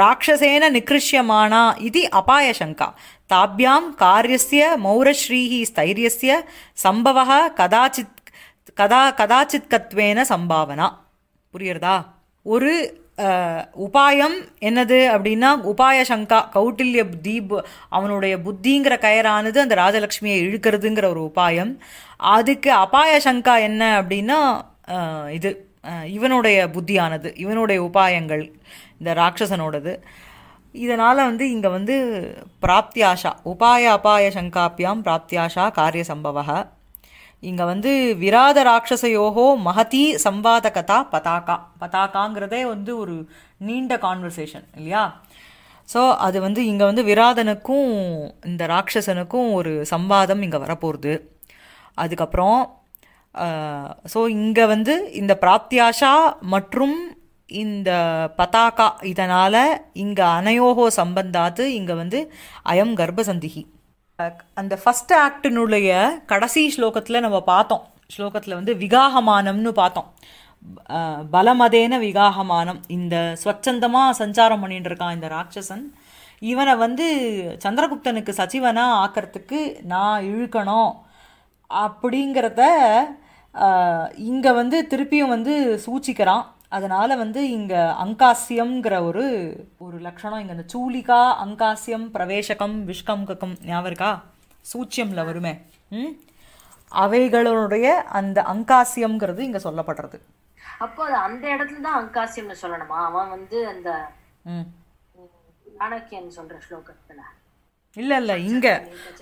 ராட்சசேன நிகிருஷ்யமானா இது அபாய சங்கா தாபியாம் காரியசிய மௌரஸ்ரீஹி ஸ்தைரியசிய சம்பவா கதாச்சித் கதா கதாச்சித்கத்வேன சம்பாவனா புரியுறதா ஒரு உபாயம் என்னது அப்படின்னா உபாய சங்கா கௌட்டில்ய தீப் அவனுடைய புத்திங்கிற கயரானது அந்த ராஜலக்ஷ்மியை இழுக்கிறதுங்கிற ஒரு உபாயம் அதுக்கு அபாய சங்கா என்ன அப்படின்னா இது இவனுடைய புத்தியானது இவனுடைய உபாயங்கள் இந்த ராட்சசனோடது இதனால் வந்து இங்கே வந்து பிராப்தியாஷா உபாய அபாய சங்காப்பியாம் பிராப்தியாஷா காரிய சம்பவா இங்கே வந்து விராத ராட்சசயோகோ மகதி சம்பாத கதா பதாகா பதாகாங்கிறதே வந்து ஒரு நீண்ட கான்வர்சேஷன் இல்லையா ஸோ அது வந்து இங்கே வந்து விராதனுக்கும் இந்த ராட்சசனுக்கும் ஒரு சம்பாதம் இங்கே வரப்போகுது அதுக்கப்புறம் ஸோ இங்கே வந்து இந்த பிராப்தியாஷா மற்றும் இந்த பதாகா இதனால் இங்கே அனையோகோ சம்பந்தாத்து இங்கே வந்து அயம் கர்ப்பசந்திகி அந்த ஃபஸ்ட் ஆக்டினுடைய கடைசி ஸ்லோகத்தில் நம்ம பார்த்தோம் ஸ்லோகத்தில் வந்து விகாகமானம்னு பார்த்தோம் பலமதேன விகாகமானம் இந்த ஸ்வச்சந்தமாக சஞ்சாரம் பண்ணிட்டு இருக்கான் இந்த ராட்சசன் இவனை வந்து சந்திரகுப்தனுக்கு சச்சிவனாக ஆக்கிறதுக்கு நான் இழுக்கணும் அப்படிங்கிறத இங்கே வந்து திருப்பியும் வந்து சூச்சிக்கிறான் அதனால் வந்து இங்கே அங்காசியம்ங்கிற ஒரு ஒரு லட்சணம் இங்கே அந்த சூலிகா அங்காசியம் பிரவேசகம் விஷ்கம் கக்கம் ஞாபகம் இருக்கா சூச்சியமில் வருமே ம் அவைகளுடைய அந்த அங்காசியம்ங்கிறது இங்கே சொல்லப்படுறது
அப்போ அந்த இடத்துல தான் அங்காசியம்னு சொல்லணுமா அவன் வந்து அந்த சாணக்கியன் சொல்ற ஸ்லோகத்துல
இல்ல இல்ல இங்க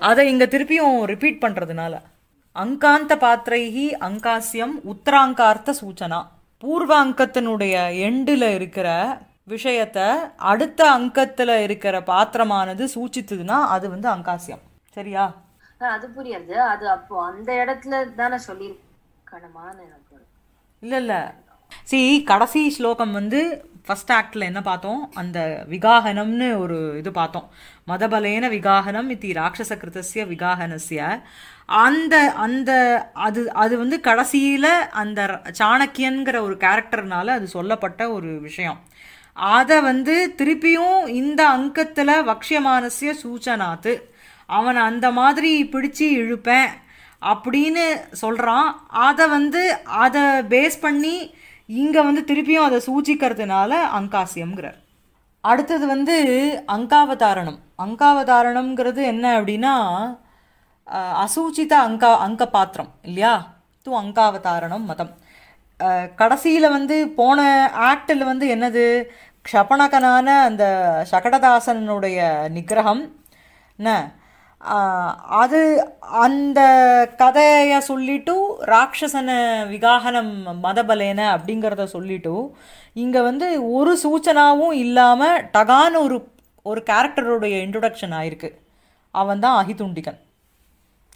அதை இங்க திருப்பியும் ரிப்பீட் பண்றதுனால அங்காந்த பாத்திரைகி அங்காசியம் உத்தராங்கார்த்த சூச்சனா பூர்வ அங்கத்தினுடைய எண்டில் இருக்கிற விஷயத்தை அடுத்த அங்கத்தில் இருக்கிற பாத்திரமானது சூச்சித்ததுன்னா அது வந்து அங்காசியம் சரியா
அது புரியாது அது அப்போ அந்த இடத்துல தானே சொல்லியிருக்கணுமான்னு
இல்லை இல்லை சி கடைசி ஸ்லோகம் வந்து ஃபஸ்ட் ஆக்டில் என்ன பார்த்தோம் அந்த விகாகனம்னு ஒரு இது பார்த்தோம் மதபலேன விகாகனம் இத்தி ராட்சச கிருதசிய விகாகனசிய அந்த அந்த அது அது வந்து கடைசியில் அந்த சாணக்கியன்கிற ஒரு கேரக்டர்னால அது சொல்லப்பட்ட ஒரு விஷயம் அதை வந்து திருப்பியும் இந்த அங்கத்தில் வக்ஷியமானசிய சூச்சனாத்து அவனை அந்த மாதிரி பிடிச்சி இழுப்பேன் அப்படின்னு சொல்கிறான் அதை வந்து அதை பேஸ் பண்ணி இங்கே வந்து திருப்பியும் அதை சூச்சிக்கிறதுனால அங்காசியம்ங்கிறார் அடுத்தது வந்து அங்காவதாரணம் அங்காவதாரணம்ங்கிறது என்ன அப்படின்னா அசூச்சித அங்கா அங்க பாத்திரம் இல்லையா தூ அங்காவதாரணம் மதம் கடைசியில் வந்து போன ஆக்டில் வந்து என்னது க்ஷபணகனான அந்த சகடதாசனுடைய நிகிரகம் என்ன அது அந்த கதையை சொல்லிட்டும் ராட்சசனை விகாகனம் மதபலேன அப்படிங்கிறத சொல்லிட்டும் இங்கே வந்து ஒரு சூச்சனாவும் இல்லாமல் டகான ஒரு ஒரு கேரக்டருடைய இன்ட்ரொடக்ஷன் ஆயிருக்கு அவன் தான் அகிதுண்டிகன்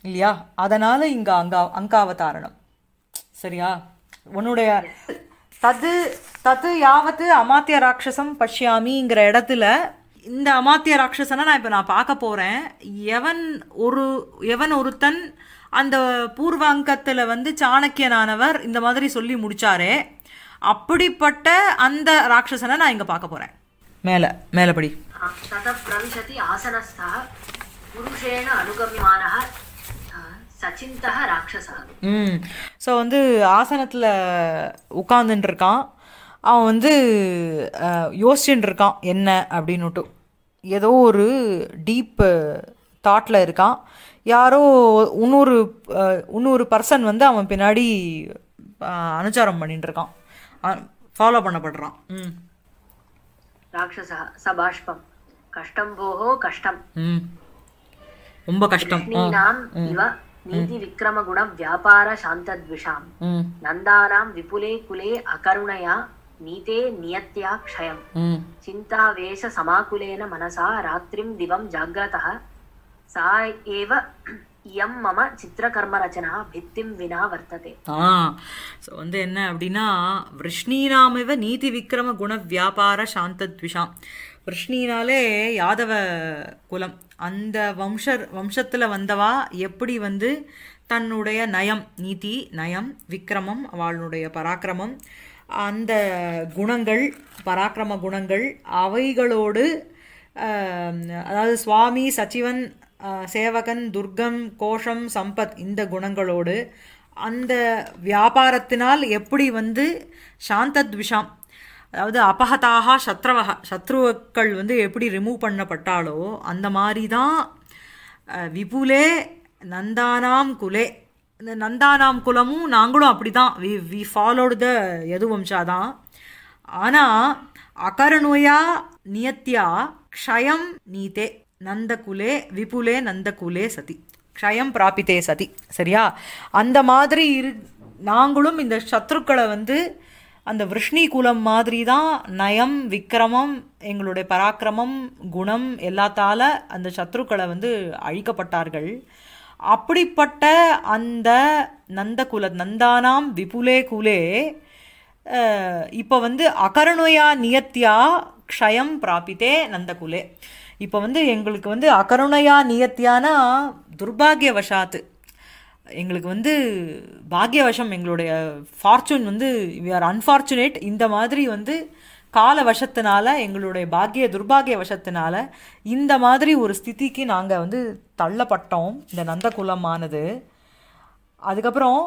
இல்லையா அதனால் இங்கே அங்கா அங்காவதாரணம் சரியா உன்னுடைய தது தது யாவத்து அமாத்திய ராட்சசம் பஷ்யாமிங்கிற இடத்துல இந்த அமாத்திய ராட்சசனை நான் இப்போ நான் பார்க்க போகிறேன் எவன் ஒரு எவன் ஒருத்தன் அந்த பூர்வாங்கத்தில் வந்து சாணக்கியனானவர் இந்த மாதிரி சொல்லி முடிச்சாரே அப்படிப்பட்ட அந்த ராட்சசனை நான் இங்கே பார்க்க போகிறேன் மேலே மேலபடி தத பிரவிசதி ஆசனஸ்தா புருஷேன
அனுகமியமான சச்சிந்தக ராட்சசா
ம் ஸோ வந்து ஆசனத்தில் உட்காந்துட்டு இருக்கான் அவன் வந்து யோசிச்சுட்டு இருக்கான் என்ன அப்படின்னுட்டு ஏதோ ஒரு டீப்பு தாட்டில் இருக்கான் யாரோ இன்னொரு இன்னொரு பர்சன் வந்து அவன் பின்னாடி அனுச்சாரம் பண்ணிட்டு இருக்கான் ஃபாலோ பண்ணப்படுறான் ம்
ராட்சசா சபாஷ்பம் கஷ்டம் போகோ கஷ்டம்
ம் ரொம்ப கஷ்டம் நாம் இவ
நீதி விக்ரம குண வியாபார சாந்தத்விஷாம் நந்தானாம் விபுலே குலே அகருணையா நீதே நியத்தியா க்ஷயம் சிந்தாவேஷ சமாகுலேன மனசா ராத்திரிம் திவம் ஜாகிரதः சா ஏவ இயம் மம சித்திரகர்ம ரச்சனா பித்திம் வினா வர்த்ததே
ஆ ஸோ வந்து என்ன அப்படின்னா விருஷ்ணீனாமிவ நீதி விக்ரம குண வியாபார சாந்தத்விஷாம் விருஷ்ணினாலே யாதவ குலம் அந்த வம்சர் வம்சத்தில் வந்தவா எப்படி வந்து தன்னுடைய நயம் நீதி நயம் விக்ரமம் அவளுடைய பராக்கிரமம் அந்த குணங்கள் பராக்கிரம குணங்கள் அவைகளோடு அதாவது சுவாமி சச்சிவன் சேவகன் துர்க்கம் கோஷம் சம்பத் இந்த குணங்களோடு அந்த வியாபாரத்தினால் எப்படி வந்து சாந்தத்விஷாம் அதாவது அபகதாக சத்ரவக சத்ருக்கள் வந்து எப்படி ரிமூவ் பண்ணப்பட்டாலோ அந்த மாதிரி தான் விபுலே நந்தானாம் குலே இந்த நந்தானாம் குலமும் நாங்களும் அப்படி தான் we we followed the Yaduvamsa வம்சாதான் ஆனால் அகரணுயா நியத்தியா க்ஷயம் நீதே நந்தகுலே விபுலே நந்தகுலே சதி க்ஷயம் பிராபித்தே சதி சரியா அந்த மாதிரி இரு நாங்களும் இந்த சத்ருக்களை வந்து அந்த விருஷ்ணி குலம் மாதிரி தான் நயம் விக்ரமம் எங்களுடைய பராக்கிரமம் குணம் எல்லாத்தால் அந்த சத்ருக்களை வந்து அழிக்கப்பட்டார்கள் அப்படிப்பட்ட அந்த நந்தகுல நந்தானாம் விபுலே குலே இப்போ வந்து அகரணுயா நியத்தியா க்ஷயம் பிராபித்தே நந்தகுலே இப்போ வந்து எங்களுக்கு வந்து அகருணையா நியத்தியானா துர்பாகியவசாத்து எங்களுக்கு வந்து பாக்யவசம் எங்களுடைய ஃபார்ச்சூன் வந்து வி ஆர் அன்ஃபார்ச்சுனேட் இந்த மாதிரி வந்து கால வசத்தினால எங்களுடைய பாக்கிய துர்பாகிய வசத்தினால இந்த மாதிரி ஒரு ஸ்திதிக்கு நாங்கள் வந்து தள்ளப்பட்டோம் இந்த நந்தகுலமானது அதுக்கப்புறம்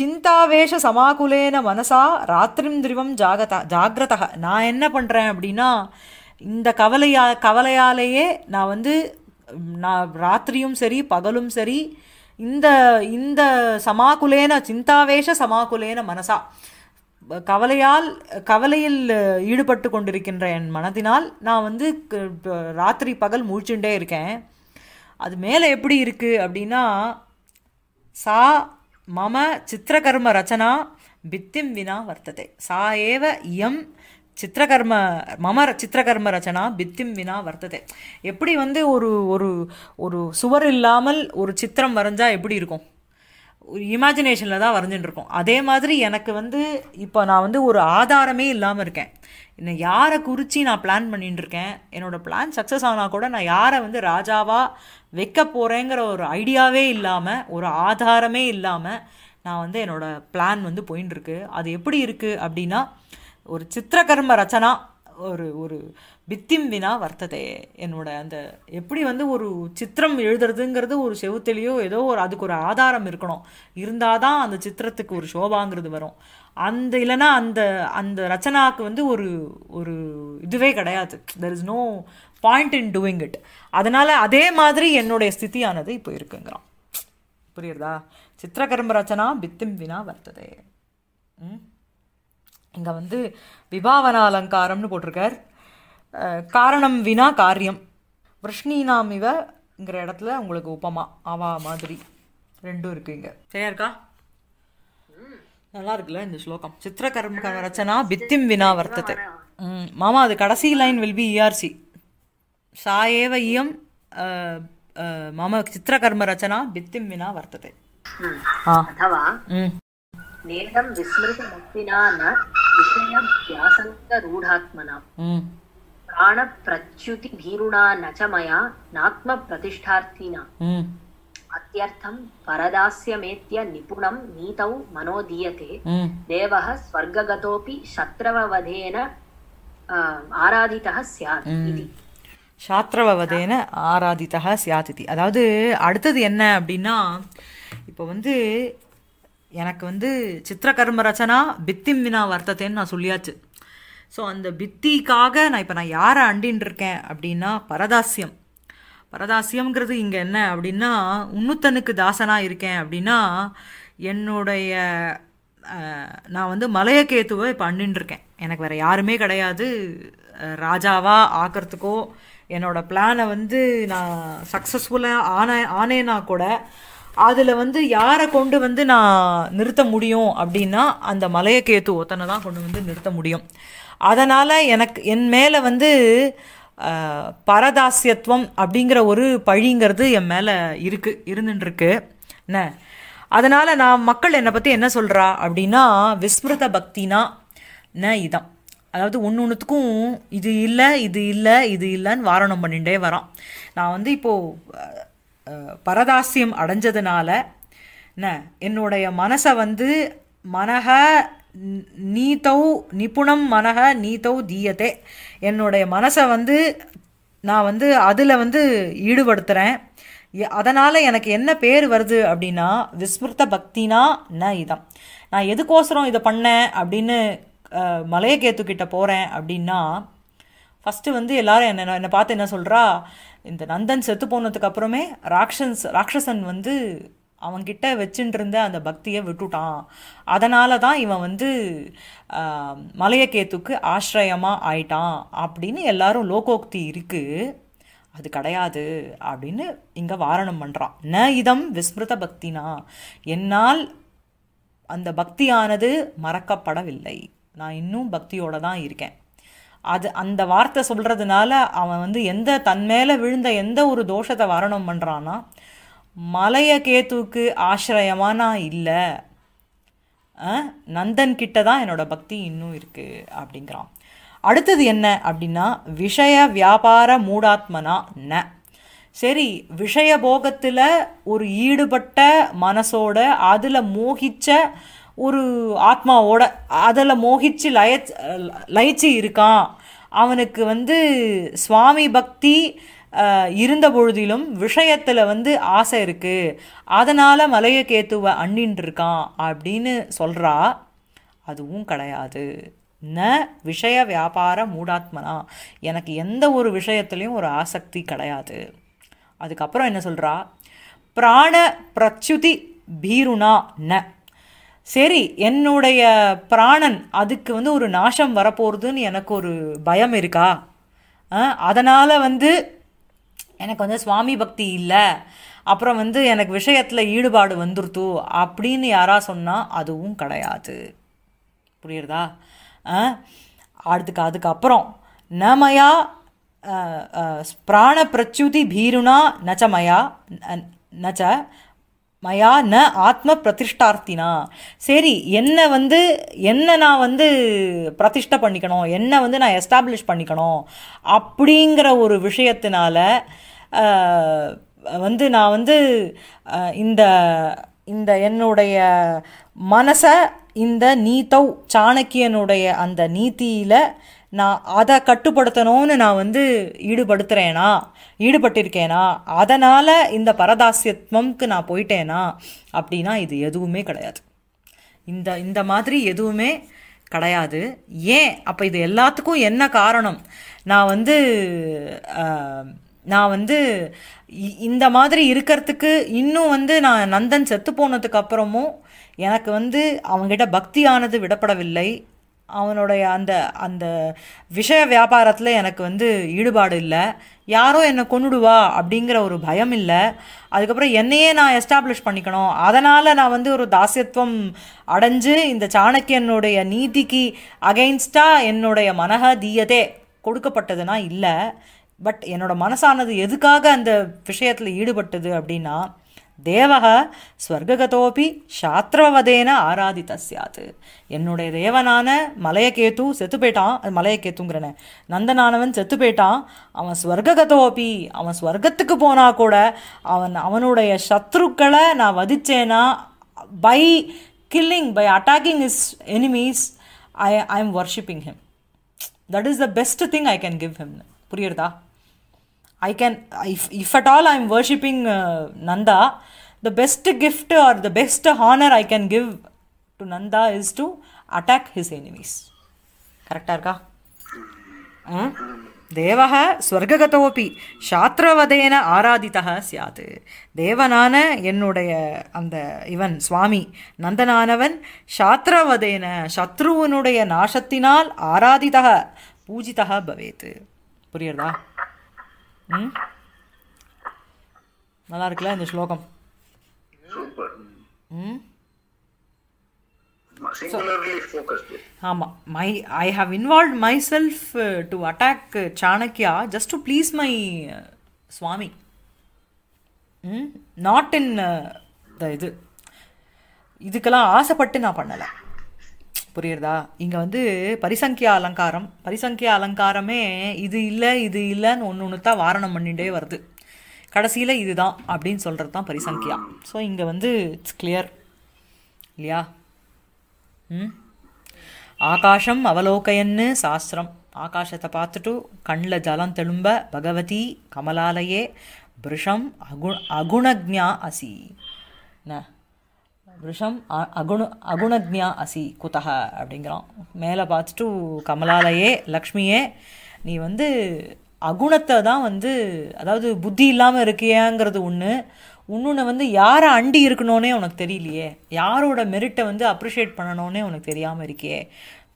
சிந்தாவேஷ சமாகுலேன மனசா திரிவம் ஜாகதா ஜாகிரதா நான் என்ன பண்ணுறேன் அப்படின்னா இந்த கவலையா கவலையாலேயே நான் வந்து நான் ராத்திரியும் சரி பகலும் சரி இந்த இந்த சமாகுலேன சிந்தாவேஷ சமாகுலேன மனசா கவலையால் கவலையில் ஈடுபட்டு கொண்டிருக்கின்ற என் மனதினால் நான் வந்து ராத்திரி பகல் முழிச்சுட்டே இருக்கேன் அது மேலே எப்படி இருக்குது அப்படின்னா சா மம சித்திரகர்ம ரச்சனா பித்திம் வினா வர்த்ததே சா ஏவ இயம் சித்திரகர்ம மம சித்திரகர்ம ரச்சனா பித்திம் வினா வர்த்ததே எப்படி வந்து ஒரு ஒரு ஒரு சுவர் இல்லாமல் ஒரு சித்திரம் வரைஞ்சால் எப்படி இருக்கும் இமேஜினேஷனில் தான் இருக்கோம் அதே மாதிரி எனக்கு வந்து இப்போ நான் வந்து ஒரு ஆதாரமே இல்லாமல் இருக்கேன் என்னை யாரை குறித்து நான் பிளான் பண்ணிட்டு இருக்கேன் என்னோடய பிளான் சக்ஸஸ் ஆனால் கூட நான் யாரை வந்து ராஜாவாக வைக்க போகிறேங்கிற ஒரு ஐடியாவே இல்லாமல் ஒரு ஆதாரமே இல்லாமல் நான் வந்து என்னோடய பிளான் வந்து போயின்னு இருக்கு அது எப்படி இருக்குது அப்படின்னா ஒரு சித்திரகர்ம ரச்சனா ஒரு ஒரு பித்திம் வினா வர்த்ததே என்னோட அந்த எப்படி வந்து ஒரு சித்திரம் எழுதுறதுங்கிறது ஒரு செவுத்துலேயோ ஏதோ ஒரு அதுக்கு ஒரு ஆதாரம் இருக்கணும் இருந்தால் தான் அந்த சித்திரத்துக்கு ஒரு சோபாங்கிறது வரும் அந்த இல்லைனா அந்த அந்த ரச்சனாவுக்கு வந்து ஒரு ஒரு இதுவே கிடையாது there is no point in doing it அதனால் அதே மாதிரி என்னுடைய ஸ்தித்தியானது இப்போ இருக்குங்கிறான் புரியுறதா சித்திரகர்ம ரச்சனா பித்திம் வினா வர்த்ததே ம் இங்கே வந்து விபாவன அலங்காரம்னு போட்டிருக்கார் காரணம் வினா காரியம் விருஷ்ணினாம் இவங்கிற இடத்துல உங்களுக்கு உப்பமா ஆவா மாதிரி ரெண்டும் இருக்கு இங்கே சரியா இருக்கா நல்லா இருக்குல்ல இந்த ஸ்லோகம் சித்திரகர்ம ரச்சனா பித்திம் வினா வர்த்தது மாமா அது கடைசி லைன் வில் பி இஆர்சி சா ஏவ இயம் மம சித்திரகர்ம ரச்சனா பித்திம் வினா வர்த்தது ஆ
நேரம் விஸ்மிருதமுக்தினா ந விஷயத்தியாசங்கரூಢாத்மனா பிராணப்பிரத்யுதி பீருணா ந ச மயா நாத்ம பிரதிஷ்டார்த்தினா அத்தியர்த்தம் பரதாஸ்யமேத்ய நிபுணம் நீதௌ மனோதீயதே தேவः ஸ்வர்ககதோபி சத்ரவவதேன ஆராதிதः ஸ்யாத்
சாத்திரவதேன ஆராதித்தா சியாத் அதாவது அடுத்தது என்ன அப்படின்னா இப்போ வந்து எனக்கு வந்து சித்திரகர்ம ரச்சனா பித்திம் வினா வர்த்தத்தைன்னு நான் சொல்லியாச்சு ஸோ அந்த பித்திக்காக நான் இப்போ நான் யாரை அண்டின்னு இருக்கேன் அப்படின்னா பரதாசியம் பரதாசியம்ங்கிறது இங்கே என்ன அப்படின்னா உன்னுத்தனுக்கு தாசனாக இருக்கேன் அப்படின்னா என்னுடைய நான் வந்து மலையக்கேத்துவை இப்போ அண்டின்ருக்கேன் இருக்கேன் எனக்கு வேறு யாருமே கிடையாது ராஜாவாக ஆக்கிறதுக்கோ என்னோடய பிளானை வந்து நான் சக்ஸஸ்ஃபுல்லாக ஆன ஆனேனா கூட அதில் வந்து யாரை கொண்டு வந்து நான் நிறுத்த முடியும் அப்படின்னா அந்த மலையக்கேத்து ஒத்தனை தான் கொண்டு வந்து நிறுத்த முடியும் அதனால் எனக்கு என் மேலே வந்து பரதாசியத்துவம் அப்படிங்கிற ஒரு பழிங்கிறது என் மேலே இருக்குது இருந்துட்டுருக்கு என்ன அதனால் நான் மக்கள் என்னை பற்றி என்ன சொல்கிறா அப்படின்னா விஸ்மிருத பக்தினா என்ன இதான் அதாவது ஒன்று ஒன்றுத்துக்கும் இது இல்லை இது இல்லை இது இல்லைன்னு வாரணம் பண்ணிகிட்டே வரான் நான் வந்து இப்போது பரதாசியம் அடைஞ்சதுனால என்ன என்னுடைய மனசை வந்து மனக நீத்தௌ நிபுணம் மனக நீத்தௌ தீயதே என்னுடைய மனசை வந்து நான் வந்து அதில் வந்து ஈடுபடுத்துகிறேன் அதனால் எனக்கு என்ன பேர் வருது அப்படின்னா விஸ்மிருத்த பக்தினா ந இதம் நான் எதுக்கோசரம் இதை பண்ணேன் அப்படின்னு மலையகேத்துக்கிட்ட போகிறேன் அப்படின்னா ஃபஸ்ட்டு வந்து எல்லோரும் என்ன என்னை பார்த்து என்ன சொல்கிறா இந்த நந்தன் செத்து போனதுக்கு அப்புறமே ராக்ஷன்ஸ் ராட்சசன் வந்து அவங்கிட்ட வச்சுட்டு இருந்த அந்த பக்தியை விட்டுட்டான் அதனால தான் இவன் வந்து மலையக்கேத்துக்கு ஆசிரயமாக ஆயிட்டான் அப்படின்னு எல்லாரும் லோகோக்தி இருக்குது அது கிடையாது அப்படின்னு இங்கே வாரணம் பண்ணுறான் ந இதம் விஸ்மிருத பக்தினா என்னால் அந்த பக்தியானது மறக்கப்படவில்லை நான் இன்னும் பக்தியோடு தான் இருக்கேன் அது அந்த வார்த்தை சொல்கிறதுனால அவன் வந்து எந்த தன் மேலே விழுந்த எந்த ஒரு தோஷத்தை வரணம் பண்ணுறான்னா மலைய கேத்துவுக்கு ஆசிரியமாக இல்லை நந்தன் கிட்ட தான் என்னோடய பக்தி இன்னும் இருக்குது அப்படிங்கிறான் அடுத்தது என்ன அப்படின்னா விஷய வியாபார மூடாத்மனா ந சரி விஷய போகத்தில் ஒரு ஈடுபட்ட மனசோட அதில் மோகிச்ச ஒரு ஆத்மாவோட அதில் மோகிச்சு லய லயிச்சு இருக்கான் அவனுக்கு வந்து சுவாமி பக்தி இருந்த பொழுதிலும் விஷயத்தில் வந்து ஆசை இருக்குது அதனால் மலைய கேத்துவை அண்ணின்றிருக்கான் அப்படின்னு சொல்கிறா அதுவும் கிடையாது ந விஷய வியாபார மூடாத்மனா எனக்கு எந்த ஒரு விஷயத்துலேயும் ஒரு ஆசக்தி கிடையாது அதுக்கப்புறம் என்ன சொல்கிறா பிராண பிரச்சுதி பீருனா ந சரி என்னுடைய பிராணன் அதுக்கு வந்து ஒரு நாசம் வரப்போகிறதுன்னு எனக்கு ஒரு பயம் இருக்கா அதனால் வந்து எனக்கு வந்து சுவாமி பக்தி இல்லை அப்புறம் வந்து எனக்கு விஷயத்தில் ஈடுபாடு வந்துருத்து அப்படின்னு யாரா சொன்னால் அதுவும் கிடையாது புரியுறதா அதுக்கு அதுக்கப்புறம் நமையா பிராண பிரச்சுதி பீருனா நச்சமயா நச்ச மயா ந ஆத்ம பிரதிஷ்டார்த்தினா சரி என்னை வந்து என்ன நான் வந்து பிரதிஷ்டை பண்ணிக்கணும் என்னை வந்து நான் எஸ்டாப்ளிஷ் பண்ணிக்கணும் அப்படிங்கிற ஒரு விஷயத்தினால வந்து நான் வந்து இந்த இந்த என்னுடைய மனசை இந்த நீத்தவ் சாணக்கியனுடைய அந்த நீத்தியில் நான் அதை கட்டுப்படுத்தணும்னு நான் வந்து ஈடுபடுத்துகிறேனா ஈடுபட்டிருக்கேனா அதனால் இந்த பரதாசியத்வம்க்கு நான் போயிட்டேனா அப்படின்னா இது எதுவுமே கிடையாது இந்த இந்த மாதிரி எதுவுமே கிடையாது ஏன் அப்போ இது எல்லாத்துக்கும் என்ன காரணம் நான் வந்து நான் வந்து இந்த மாதிரி இருக்கிறதுக்கு இன்னும் வந்து நான் நந்தன் செத்து போனதுக்கு அப்புறமும் எனக்கு வந்து அவங்ககிட்ட பக்தியானது விடப்படவில்லை அவனுடைய அந்த அந்த விஷய வியாபாரத்தில் எனக்கு வந்து ஈடுபாடு இல்லை யாரோ என்னை கொண்டுடுவா அப்படிங்கிற ஒரு பயம் இல்லை அதுக்கப்புறம் என்னையே நான் எஸ்டாப்ளிஷ் பண்ணிக்கணும் அதனால் நான் வந்து ஒரு தாசியத்துவம் அடைஞ்சு இந்த சாணக்கியனுடைய நீதிக்கு அகெயின்ஸ்டாக என்னுடைய மனக தீயதே கொடுக்கப்பட்டதுன்னா இல்லை பட் என்னோடய மனசானது எதுக்காக அந்த விஷயத்தில் ஈடுபட்டது அப்படின்னா தேவக ஸ்வர்ககதோபி சாத்ரவதேன ஆராதித்த சாத் என்னுடைய தேவனான மலையகேத்து செத்து போயிட்டான் அது மலையகேத்துங்கிறன நந்தனானவன் செத்து போயிட்டான் அவன் ஸ்வர்ககதோபி அவன் ஸ்வர்க்கத்துக்கு போனா கூட அவன் அவனுடைய சத்ருக்களை நான் வதிச்சேனா by killing by attacking is enemies I I am worshipping him that is the best thing I can give him புரியுறதா I can if if at all I am worshipping Nanda the best gift or the best honour I can give to Nanda is to attack his enemies கரெக்டாக இருக்கா தேவக ஸ்வர்ககதோபி சாத்திரவதேன ஆராதித்தா சியாத் தேவனான என்னுடைய அந்த இவன் சுவாமி நந்தனானவன் சாத்திரவதேன சத்ருவனுடைய நாசத்தினால் ஆராதித்தா பூஜிதா பவேத் புரியுறதா ம் நல்லா இருக்குல்ல இந்த ஸ்லோகம் ம் ஆமாம் my I have involve myself to attack Chanakya just to please my சுவாமி நாட் இன் த இது இதுக்கெல்லாம் ஆசைப்பட்டு நான் பண்ணலை புரியுறதா இங்கே வந்து பரிசங்கியா அலங்காரம் பரிசங்கியா அலங்காரமே இது இல்லை இது இல்லைன்னு ஒன்று ஒன்று தான் வாரணம் பண்ணிகிட்டே வருது கடைசியில் இதுதான் அப்படின்னு சொல்கிறது தான் பரிசங்கியா ஸோ இங்கே வந்து இட்ஸ் கிளியர் இல்லையா ம் ஆகாஷம் அவலோகையன்னு சாஸ்திரம் ஆகாசத்தை பார்த்துட்டு கண்ணில் ஜலம் தெளும்ப பகவதி கமலாலயே பிருஷம் அகுண அகுணக்ஞா அசி என்ன விஷம் அகுண அகுணஜ்யா அசி குத்தக அப்படிங்கிறான் மேலே பார்த்துட்டு கமலாலயே லக்ஷ்மியே நீ வந்து அகுணத்தை தான் வந்து அதாவது புத்தி இல்லாமல் இருக்கியாங்கிறது ஒன்று இன்னொன்று வந்து யாரை அண்டி இருக்கணும்னே உனக்கு தெரியலையே யாரோட மெரிட்டை வந்து அப்ரிஷியேட் பண்ணணும்னே உனக்கு தெரியாமல் இருக்கியே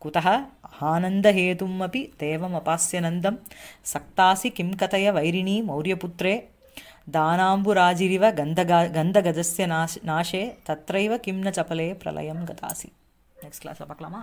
குதக ஆனந்தஹேதும் அப்படி தேவம் அபாசியநந்தம் சக்தாசி கிம் கதைய வைரிணி மௌரியபுத்திரே दानाम्बुराजिरिव गन्धगा गन्धगजस्य नाश नाशे तत्रैव किं न चपले प्रलयं गतासि नेक्स्ट् क्लास् பார்க்கலாமா